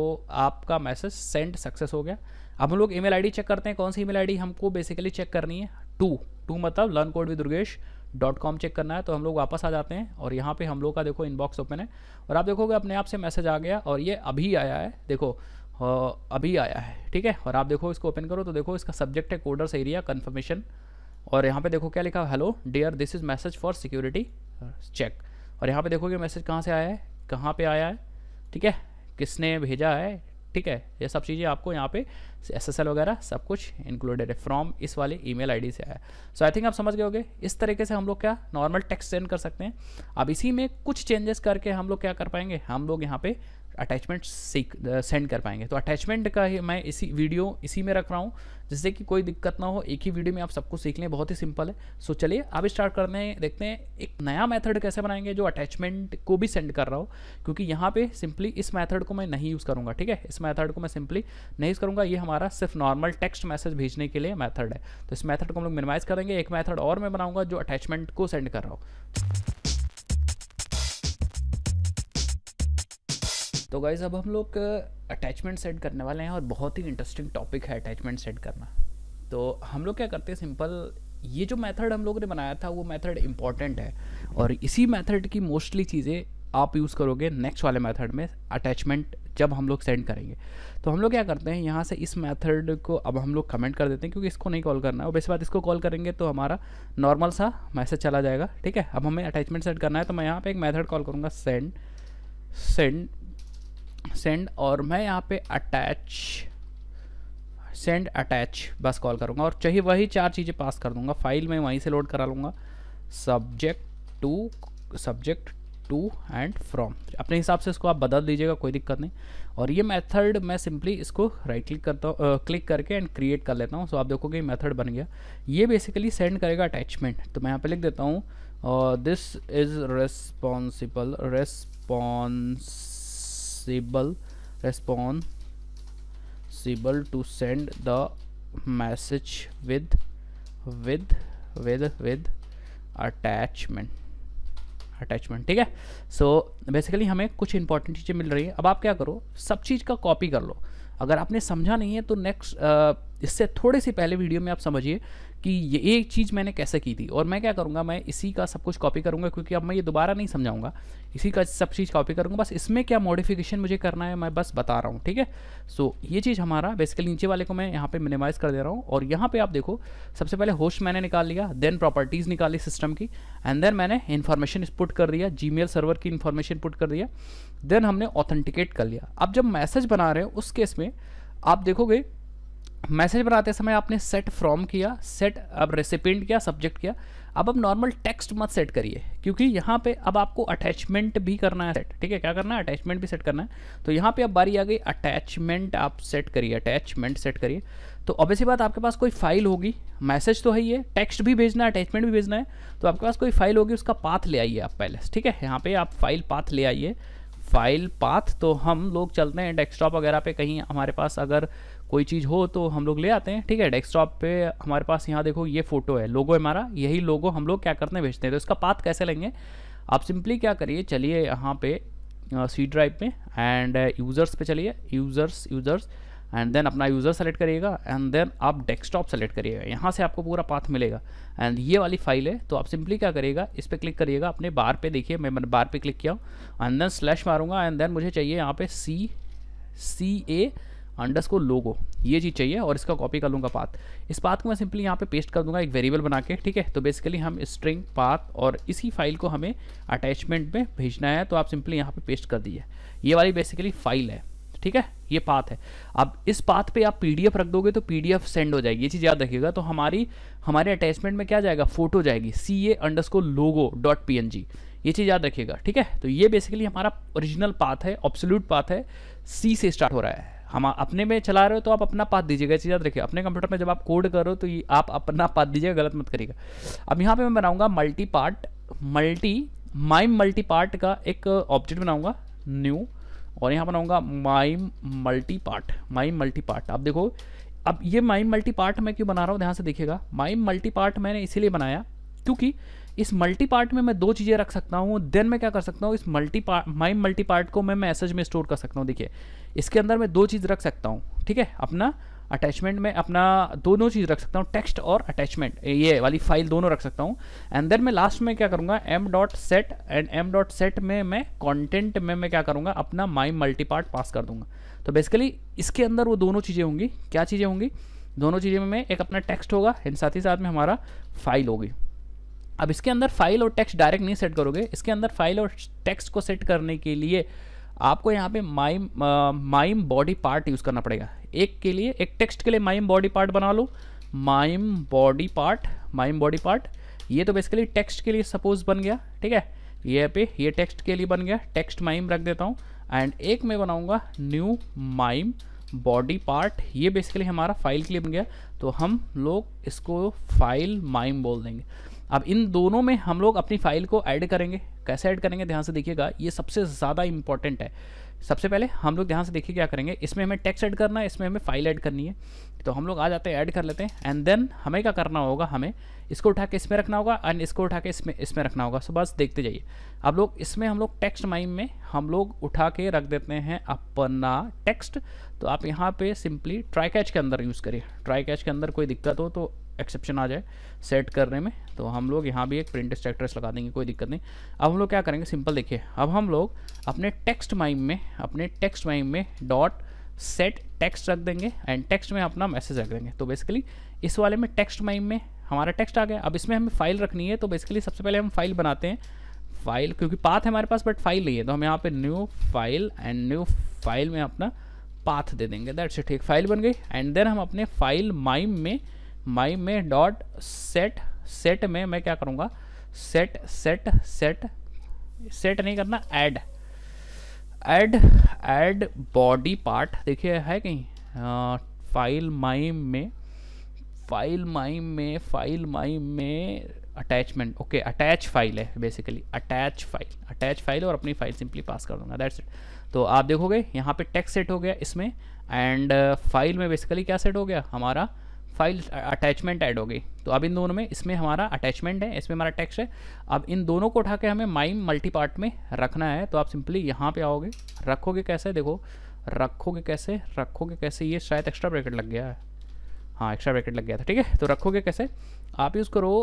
आपका मैसेज सेंड सक्सेस हो गया अब हम लोग ईमेल आईडी चेक करते हैं कौन सी ईमेल आईडी हमको बेसिकली चेक करनी है टू टू मतलब learn code with Durgesh dot com check करना है तो हम लोग वापस आ जाते हैं और यहाँ पे हम लोग का देखो इनबॉक्स ओपन है और आप देखोगे अपने आप से मैसेज आ गया और ये अभी आया है देखो अभी आया है ठीक है और आप देखो इसको ओपन करो तो देखो इसका सब्जेक्ट है कोडर्स एरिया कन्फर्मेशन और यहाँ पे देखो क्या लिखा hello dear this is message for security check और यहाँ पे कि मैसेज कहाँ से आया है कहाँ पे आया है ठीक है किसने भेजा है ठीक है ये सब चीज़ें आपको यहाँ पे एसएसएल वगैरह सब कुछ इंक्लूडेड है फ्रॉम इस वाले ईमेल आईडी से आया सो आई थिंक आप समझ गए होगे इस तरीके से हम लोग क्या नॉर्मल टेक्स्ट सेंड कर सकते हैं अब इसी में कुछ चेंजेस करके हम लोग क्या कर पाएंगे हम लोग यहाँ पे अटैचमेंट सीख सेंड कर पाएंगे तो अटैचमेंट का ही मैं इसी वीडियो इसी में रख रहा हूँ जिससे कि कोई दिक्कत ना हो एक ही वीडियो में आप सबको सीख लें बहुत ही सिंपल है सो चलिए अब स्टार्ट करते हैं देखते हैं एक नया मेथड कैसे बनाएंगे जो अटैचमेंट को भी सेंड कर रहा हो क्योंकि यहाँ पे सिंपली इस मेथड को मैं नहीं यूज़ करूँगा ठीक है इस मैथड को मैं सिंपली नहीं यूज़ करूँगा ये हमारा सिर्फ नॉर्मल टेक्स्ट मैसेज भेजने के लिए मैथड है तो इस मैथड को हम लोग मिनिमाइज़ करेंगे एक मैथड और मैं बनाऊँगा जो अटैचमेंट को सेंड कर रहा हूँ तो गाइज़ अब हम लोग अटैचमेंट uh, सेट करने वाले हैं और बहुत ही इंटरेस्टिंग टॉपिक है अटैचमेंट सेट करना तो हम लोग क्या करते हैं सिंपल ये जो मेथड हम लोग ने बनाया था वो मेथड इम्पॉर्टेंट है और इसी मेथड की मोस्टली चीज़ें आप यूज़ करोगे नेक्स्ट वाले मेथड में अटैचमेंट जब हम लोग सेंड करेंगे तो हम लोग क्या करते हैं यहाँ से इस मेथड को अब हम लोग कमेंट कर देते हैं क्योंकि इसको नहीं कॉल करना है और वैसे बात इसको कॉल करेंगे तो हमारा नॉर्मल सा मैसेज चला जाएगा ठीक है अब हमें अटैचमेंट सेट करना है तो मैं यहाँ पे एक मेथड कॉल करूँगा सेंड सेंड सेंड और मैं यहाँ पे अटैच सेंड अटैच बस कॉल करूँगा और चाहिए वही चार चीज़ें पास कर दूँगा फाइल मैं वहीं से लोड करा लूँगा subject to subject to and from अपने हिसाब से इसको आप बदल दीजिएगा कोई दिक्कत नहीं और ये मेथड मैं सिंपली इसको राइट क्लिक करता हूँ क्लिक करके एंड क्रिएट कर लेता हूँ सो आप देखोगे ये मेथड बन गया ये बेसिकली सेंड करेगा अटैचमेंट तो मैं यहाँ पे लिख देता हूँ this is responsible responsible responsible to send the message with with with with attachment attachment ठीक है सो so, बेसिकली हमें कुछ इंपॉर्टेंट चीज़ें मिल रही है अब आप क्या करो सब चीज़ का कॉपी कर लो अगर आपने समझा नहीं है तो नेक्स्ट इससे थोड़े से पहले वीडियो में आप समझिए कि ये एक चीज़ मैंने कैसे की थी और मैं क्या करूँगा मैं इसी का सब कुछ कॉपी करूँगा क्योंकि अब मैं ये दोबारा नहीं समझाऊँगा इसी का सब चीज़ कॉपी करूँगा बस इसमें क्या मॉडिफिकेशन मुझे करना है मैं बस बता रहा हूँ ठीक है सो ये चीज़ हमारा बेसिकली नीचे वाले को मैं यहाँ पर मिनिमाइज़ कर दे रहा हूँ और यहाँ पर आप देखो सबसे पहले होस्ट मैंने निकाल लिया देन प्रॉपर्टीज़ निकाली सिस्टम की एंड देन मैंने इन्फॉर्मेशन पुट कर दिया जी सर्वर की इन्फॉर्मेशन पुट कर दिया देन हमने ऑथेंटिकेट कर लिया अब जब मैसेज बना रहे हो उस केस में आप देखोगे मैसेज बनाते समय आपने सेट फ्रॉम किया सेट अब रेसिपेंट किया सब्जेक्ट किया अब अब नॉर्मल टेक्स्ट मत सेट करिए क्योंकि यहाँ पे अब आपको अटैचमेंट भी करना है सेट ठीक है क्या करना है अटैचमेंट भी सेट करना है तो यहाँ पे अब बारी आ गई अटैचमेंट आप सेट करिए अटैचमेंट सेट करिए तो अब इसी बात आपके पास कोई फाइल होगी मैसेज तो है ही है टेक्स्ट भी भेजना है अटैचमेंट भी भेजना है तो आपके पास कोई फाइल होगी उसका पाथ ले आइए आप पहले ठीक है यहाँ पर आप फाइल पाथ ले आइए फाइल पाथ तो हम लोग चलते हैं डेस्कटॉप वगैरह पे कहीं हमारे पास अगर कोई चीज़ हो तो हम लोग ले आते हैं ठीक है डेस्कटॉप पे हमारे पास यहाँ देखो ये फोटो है लोगो है हमारा यही लोगो हम लोग क्या करते हैं भेजते हैं तो इसका पाथ कैसे लेंगे आप सिंपली क्या करिए चलिए यहाँ पे सी ड्राइव में एंड यूज़र्स पे चलिए यूज़र्स यूज़र्स एंड देन अपना यूज़र सेलेक्ट करिएगा एंड देन आप डेस्कटॉप सेलेक्ट करिएगा यहाँ से आपको पूरा पाथ मिलेगा एंड ये वाली फाइल है तो आप सिंपली क्या करिएगा इस पर क्लिक करिएगा अपने बार पे देखिए मैं मैंने बार पे क्लिक किया हूँ एंड देन स्लैश मारूंगा एंड देन मुझे चाहिए यहाँ पे सी सी ए अंडर स्कोर लोगो ये चीज़ चाहिए और इसका कॉपी कर लूँगा पाथ इस पाथ को मैं सिंपली यहाँ पे पेस्ट कर दूंगा एक वेरिएबल बना के ठीक है तो बेसिकली हम स्ट्रिंग पाथ और इसी फाइल को हमें अटैचमेंट में भेजना है तो आप सिंपली यहाँ पे पेस्ट कर दीजिए ये वाली बेसिकली फाइल है ठीक है ये पाथ है अब इस पाथ पे आप पीडीएफ रख दोगे तो पीडीएफ सेंड हो जाएगी ये चीज़ याद रखिएगा तो हमारी हमारे अटैचमेंट में क्या जाएगा फोटो जाएगी C A logo dot P N G ये चीज़ याद रखिएगा ठीक है तो ये बेसिकली हमारा ओरिजिनल पाथ है ऑब्सोल्यूट पाथ है सी से स्टार्ट हो रहा है हम अपने में चला रहे हो तो आप अपना पाथ दीजिएगा चीज़ याद रखिए अपने कंप्यूटर में जब आप कोड करो तो ये आप अपना पाथ दीजिएगा गलत मत करिएगा अब यहाँ पे मैं बनाऊँगा multipart multi mime multipart का एक ऑब्जेक्ट बनाऊँगा न्यू और यहाँ बनाऊँगा mime multipart mime multipart आप देखो अब ये माइम मल्टी पार्ट मैं क्यों बना रहा हूँ ध्यान से देखिएगा माइम मल्टी पार्ट मैंने इसीलिए बनाया क्योंकि इस मल्टी पार्ट में मैं दो चीज़ें रख सकता हूँ देन मैं क्या कर सकता हूँ इस multipart my multipart को मैं मैसेज में स्टोर कर सकता हूँ देखिए इसके अंदर मैं दो चीज़ रख सकता हूँ ठीक है अपना अटैचमेंट में अपना दोनों चीज़ रख सकता हूँ टेक्स्ट और अटैचमेंट ये वाली फाइल दोनों रख सकता हूँ एंड देन मैं लास्ट में क्या करूँगा M dot set and M dot set में मैं कॉन्टेंट में मैं क्या करूँगा अपना माई मल्टी पार्ट पास कर दूंगा तो बेसिकली इसके अंदर वो दोनों चीज़ें होंगी क्या चीज़ें होंगी दोनों चीज़ें में एक अपना टेक्स्ट होगा एंड साथ ही साथ में हमारा फाइल होगी अब इसके अंदर फाइल और टेक्स्ट डायरेक्ट नहीं सेट करोगे इसके अंदर फाइल और टेक्स्ट को सेट करने के लिए आपको यहाँ पे mime mime body part use करना पड़ेगा एक के लिए एक टेक्स्ट के लिए माइम बॉडी पार्ट बना लो mime body part mime body part ये तो बेसिकली टेक्स्ट के लिए सपोज बन गया ठीक है ये पे ये टेक्स्ट के लिए बन गया टेक्स्ट माइम रख देता हूँ एंड एक मैं बनाऊँगा न्यू माइम बॉडी पार्ट ये बेसिकली हमारा फाइल के लिए बन गया तो हम लोग इसको फाइल माइम बोल देंगे अब इन दोनों में हम लोग अपनी फाइल को ऐड करेंगे कैसे ऐड करेंगे ध्यान से देखिएगा ये सबसे ज़्यादा इंपॉर्टेंट है सबसे पहले हम लोग ध्यान से देखिए क्या करेंगे इसमें हमें टेक्स्ट ऐड करना है इसमें हमें फाइल ऐड करनी है तो हम लोग आ जाते हैं ऐड कर लेते हैं एंड देन हमें क्या करना होगा हमें इसको उठा के इसमें रखना होगा एंड इसको उठा के इसमें इसमें रखना होगा सो बस देखते जाइए अब लोग इसमें हम लोग टेक्स्ट माइम में हम लोग उठा के रख देते हैं अपना टेक्स्ट तो आप यहाँ पे सिंपली ट्राई कैच के अंदर यूज़ करिए ट्राई कैच के अंदर कोई दिक्कत हो तो एक्सेप्शन आ जाए सेट करने में तो हम लोग यहाँ भी एक प्रिंट स्ट्रक्टर्स लगा देंगे कोई दिक्कत नहीं अब हम लोग क्या करेंगे सिंपल देखिए अब हम लोग अपने टेक्स्ट माइम में अपने टेक्स्ट माइम में डॉट सेट टेक्स्ट रख देंगे एंड टेक्स्ट में अपना मैसेज रख देंगे तो बेसिकली इस वाले में टेक्स्ट माइम में हमारा टेक्स्ट आ गया अब इसमें हमें फाइल रखनी है तो बेसिकली सबसे पहले हम फाइल बनाते हैं फाइल क्योंकि पाथ है हमारे पास बट फाइल नहीं है तो हम यहाँ पे new file and new file में अपना पाथ दे देंगे दैट्स इट ठीक फाइल बन गई एंड देन हम अपने फाइल माइम में माई में डॉट सेट सेट में मैं क्या करूँगा सेट सेट सेट सेट नहीं करना add add add body part देखिए है कहीं फाइल माई में फाइल माई में फाइल माई में अटैचमेंट ओके अटैच फाइल है basically attach file attach file और अपनी फाइल सिंपली पास कर दूंगा दैट्स इट तो आप देखोगे यहाँ पे टेक्स्ट सेट हो गया इसमें एंड फाइल में बेसिकली क्या सेट हो गया हमारा फाइल अटैचमेंट ऐड हो गई तो अब इन दोनों में इसमें हमारा अटैचमेंट है इसमें हमारा टेक्स्ट है अब इन दोनों को उठा के हमें माइम मल्टी पार्ट में रखना है तो आप सिंपली यहाँ पे आओगे रखोगे कैसे देखो रखोगे कैसे रखोगे कैसे ये शायद एक्स्ट्रा ब्रैकेट लग गया है हाँ एक्स्ट्रा ब्रैकेट लग गया था ठीक है तो रखोगे कैसे आप यूज़ करो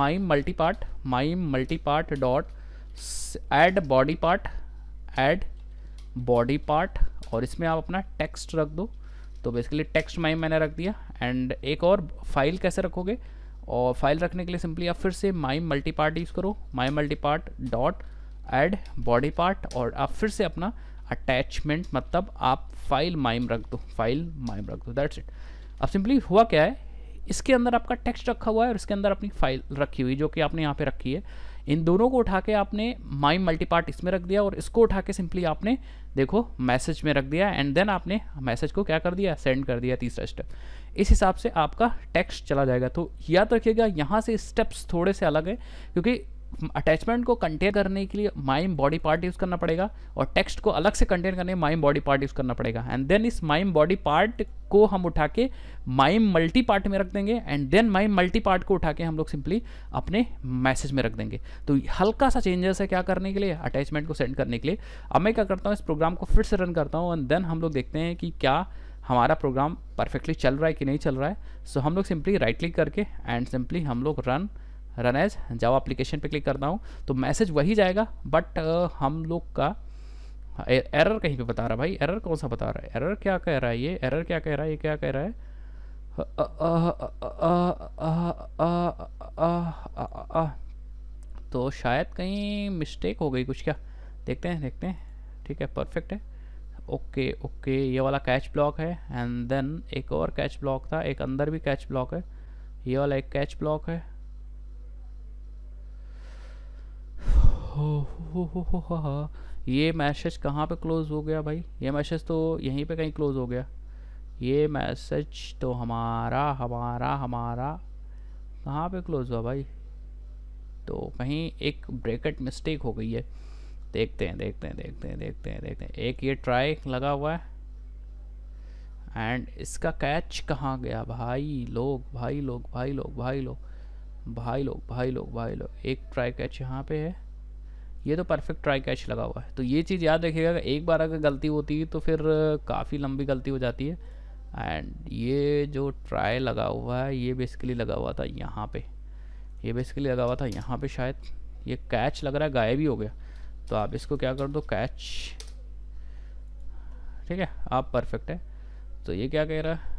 mime multipart mime multipart dot add body part add body part और इसमें आप अपना टेक्स्ट रख दो तो बेसिकली टेक्स्ट माइम मैंने रख दिया एंड एक और फाइल कैसे रखोगे और फाइल रखने के लिए सिंपली आप फिर से माइम मल्टी पार्ट यूज़ करो mime multipart dot add body part और आप फिर से अपना अटैचमेंट मतलब आप फाइल माइम रख दो फाइल माइम रख दो दैट्स इट अब सिंपली हुआ क्या है इसके अंदर आपका टेक्स्ट रखा हुआ है और इसके अंदर अपनी फाइल रखी हुई जो कि आपने यहाँ पे रखी है इन दोनों को उठा के आपने माई मल्टीपार्ट इसमें रख दिया और इसको उठा के सिंपली आपने देखो मैसेज में रख दिया एंड देन आपने मैसेज को क्या कर दिया सेंड कर दिया तीसरा स्टेप इस हिसाब से आपका टेक्स्ट चला जाएगा तो याद रखिएगा यहाँ से स्टेप्स थोड़े से अलग है क्योंकि अटैचमेंट को कंटेन करने के लिए माइम बॉडी पार्ट यूज़ करना पड़ेगा और टेक्स्ट को अलग से कंटेन करने माइम बॉडी पार्ट यूज़ करना पड़ेगा एंड देन इस माइम बॉडी पार्ट को हम उठा के माइम मल्टी पार्ट में रख देंगे and then mime multipart को उठा के हम लोग सिंपली अपने मैसेज में रख देंगे तो हल्का सा चेंजेस है क्या करने के लिए अटैचमेंट को सेंड करने के लिए अब मैं क्या करता हूँ इस प्रोग्राम को फिर से रन करता हूँ एंड देन हम लोग देखते हैं कि क्या हमारा प्रोग्राम परफेक्टली चल रहा है कि नहीं चल रहा है सो so, हम लोग सिंपली राइट क्लिक करके एंड सिंपली हम लोग run run as Java application पे क्लिक करता हूँ तो मैसेज वही जाएगा बट हम लोग का एरर कहीं पे बता रहा भाई एरर कौन सा बता रहा है एरर क्या कह रहा है ये एरर क्या कह रहा है ये क्या कह रहा है तो शायद कहीं मिस्टेक हो गई कुछ क्या देखते हैं देखते हैं ठीक है परफेक्ट है ओके ओके ये वाला कैच ब्लॉक है एंड देन एक और कैच ब्लॉक था एक अंदर भी कैच ब्लॉक है ये वाला एक कैच ब्लॉक है हो हो हो हो हो हो ये मैसेज कहाँ पे क्लोज़ हो गया भाई ये मैसेज तो यहीं पे कहीं क्लोज़ हो गया ये मैसेज तो हमारा हमारा हमारा कहाँ पे क्लोज़ हुआ भाई तो कहीं एक ब्रेकेट मिस्टेक हो गई है देखते हैं देखते हैं देखते हैं देखते हैं देखते हैं एक ये ट्राई लगा हुआ है एंड इसका कैच कहाँ गया भाई लोग भाई लोग भाई लोग भाई लोग भाई लोग भाई लोग भाई लोग एक ट्राई कैच यहाँ पे है ये तो परफेक्ट ट्राई कैच लगा हुआ है तो ये चीज़ याद रखिएगा एक बार अगर गलती होती है तो फिर काफ़ी लंबी गलती हो जाती है एंड ये जो ट्राई लगा हुआ है ये बेसिकली लगा हुआ था यहाँ पे ये बेसिकली लगा हुआ था यहाँ पे शायद ये कैच लग रहा है गायब ही हो गया तो आप इसको क्या कर दो कैच ठीक है आप परफेक्ट है तो ये क्या कह रहा है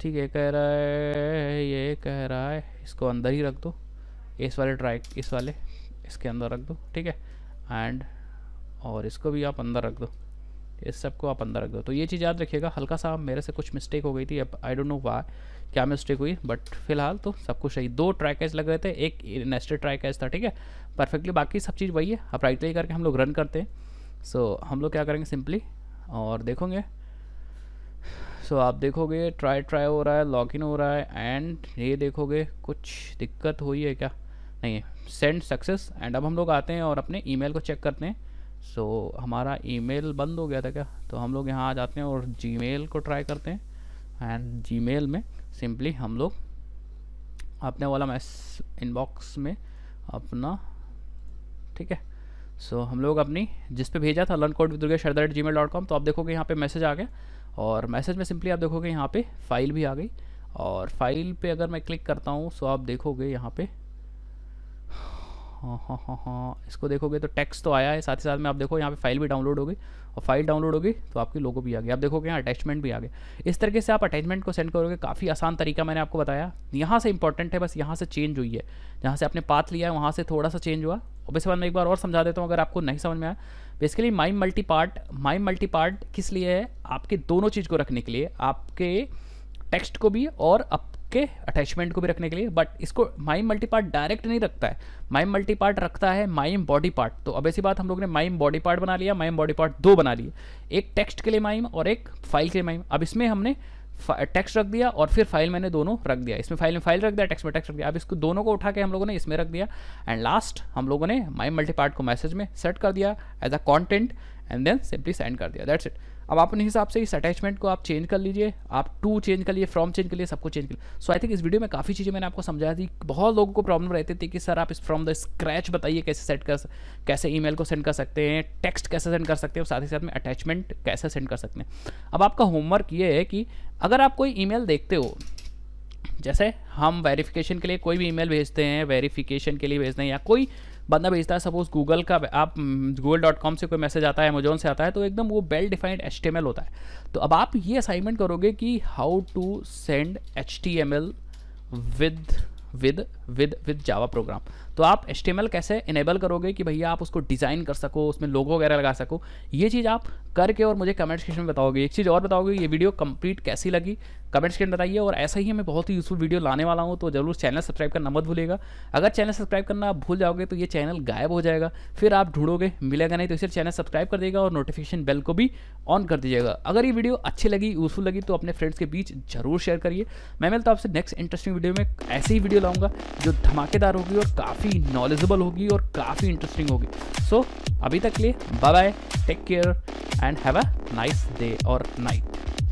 ठीक है कह रहा है ये कह रहा है इसको अंदर ही रख दो इस वाले ट्राई इस वाले इसके अंदर रख दो ठीक है एंड और इसको भी आप अंदर रख दो इस सब को आप अंदर रख दो तो ये चीज़ याद रखिएगा हल्का सा मेरे से कुछ मिस्टेक हो गई थी अब आई डोंट नो वाई क्या मिस्टेक हुई बट फिलहाल तो सब कुछ सही दो ट्राई कैच लग रहे थे एक नेस्टेड ट्राई कैच था ठीक है परफेक्टली बाकी सब चीज़ वही है आप राइट करके हम लोग रन करते हैं सो so, हम लोग क्या करेंगे सिंपली और देखोगे सो so, आप देखोगे ट्राई ट्राई हो रहा है लॉग इन हो रहा है एंड ये देखोगे कुछ दिक्कत हुई है क्या नहीं सेंड सक्सेस एंड अब हम लोग आते हैं और अपने ईमेल को चेक करते हैं सो so, हमारा ईमेल बंद हो गया था क्या तो हम लोग यहाँ आ जाते हैं और जीमेल को ट्राई करते हैं एंड जीमेल में सिंपली हम लोग अपने वाला मैस इनबॉक्स में अपना ठीक है सो so, हम लोग अपनी जिस पे भेजा था learn code Durge Sharda at Gmail dot com तो आप देखोगे यहाँ पे मैसेज आ गया और मैसेज में सिंपली आप देखोगे यहाँ पे फाइल भी आ गई और फाइल पे अगर मैं क्लिक करता हूँ सो so आप देखोगे यहाँ पे हाँ हाँ हाँ हाँ इसको देखोगे तो टेक्स्ट तो आया है साथ ही साथ में आप देखो यहाँ पे फाइल भी डाउनलोड होगी और फाइल डाउनलोड होगी तो आपकी लोगो भी आ गई आप देखोगे यहाँ अटैचमेंट भी आ गए इस तरीके से आप अटैचमेंट को सेंड करोगे काफ़ी आसान तरीका मैंने आपको बताया यहाँ से इंपॉर्टेंट है बस यहाँ से चेंज हुई है जहाँ से आपने पाथ लिया है वहाँ से थोड़ा सा चेंज हुआ और इसके बाद मैं एक बार और समझा देता हूँ अगर आपको नहीं समझ में आया basically my multipart my multipart किस लिए है आपके दोनों चीज़ को रखने के लिए आपके टेक्स्ट को भी और अप के अटैचमेंट को भी रखने के लिए बट इसको माइम मल्टी पार्ट डायरेक्ट नहीं रखता है माइम मल्टी पार्ट रखता है माइम बॉडी पार्ट तो अब ऐसी बात हम लोग ने माइम बॉडी पार्ट बना लिया माइम बॉडी पार्ट दो बना लिए एक टेक्स्ट के लिए माइम और एक फाइल के लिए माइम अब इसमें हमने टेक्स्ट रख दिया और फिर फाइल मैंने दोनों रख दिया इसमें फाइल में फाइल रख दिया टेक्स्ट में टेक्स्ट रख दिया अब इसको दोनों को उठा के हम लोगों ने इसमें रख दिया एंड लास्ट हम लोगों ने माइम मल्टी पार्ट को मैसेज में सेट कर दिया as a content and then simply send कर दिया दैट्स इट अब आप अपने हिसाब से इस अटैचमेंट को आप चेंज कर लीजिए आप टू चेंज कर लिए फ्रॉम चेंज कर लिए सबको चेंज कर लिया सो आई थिंक इस वीडियो में काफ़ी चीज़ें मैंने आपको समझाया थी बहुत लोगों को प्रॉब्लम रहती थी कि सर आप इस फ्रॉम द स्क्रैच बताइए कैसे सेट कर कैसे ई को सेंड कर सकते हैं टेक्स्ट कैसे सेंड कर सकते हैं और साथ ही साथ में अटैचमेंट कैसे सेंड कर सकते हैं अब आपका होमवर्क ये है कि अगर आप कोई ई देखते हो जैसे हम वेरिफिकेशन के लिए कोई भी ईमेल भेजते हैं वेरिफिकेशन के लिए भेजते हैं या कोई बंदा भेजता है सपोज गूगल का आप गूगल डॉट कॉम से कोई मैसेज आता है अमेजोन से आता है तो एकदम वो वेल डिफाइंड एच होता है तो अब आप ये असाइनमेंट करोगे कि how to send H T M L with with with with Java program तो आप एच कैसे इनेबल करोगे कि भैया आप उसको डिज़ाइन कर सको उसमें लोगो वगैरह लगा सको ये चीज़ आप करके और मुझे कमेंट सेक्शन में बताओगे एक चीज़ और बताओगे ये वीडियो कंप्लीट कैसी लगी कमेंट्स के अंदर बताइए और ऐसा ही मैं बहुत ही यूज़फुल वीडियो लाने वाला हूँ तो जरूर चैनल सब्सक्राइब करना मत भूलेगा अगर चैनल सब्सक्राइब करना आप भूल जाओगे तो ये चैनल गायब हो जाएगा फिर आप ढूंढोगे मिलेगा नहीं तो इसे चैनल सब्सक्राइब कर देगा और नोटिफिकेशन बेल को भी ऑन कर दीजिएगा अगर ये वीडियो अच्छी लगी यूजफुल लगी तो अपने फ्रेंड्स के बीच जरूर शेयर करिए मैं मिलता आपसे नेक्स्ट इंटरेस्टिंग वीडियो में ऐसी ही वीडियो लाऊंगा जो धमाकेदार होगी और काफ़ी नॉलेजेबल होगी और काफ़ी इंटरेस्टिंग होगी सो अभी तक लिए bye bye take care and have a nice day और नाइट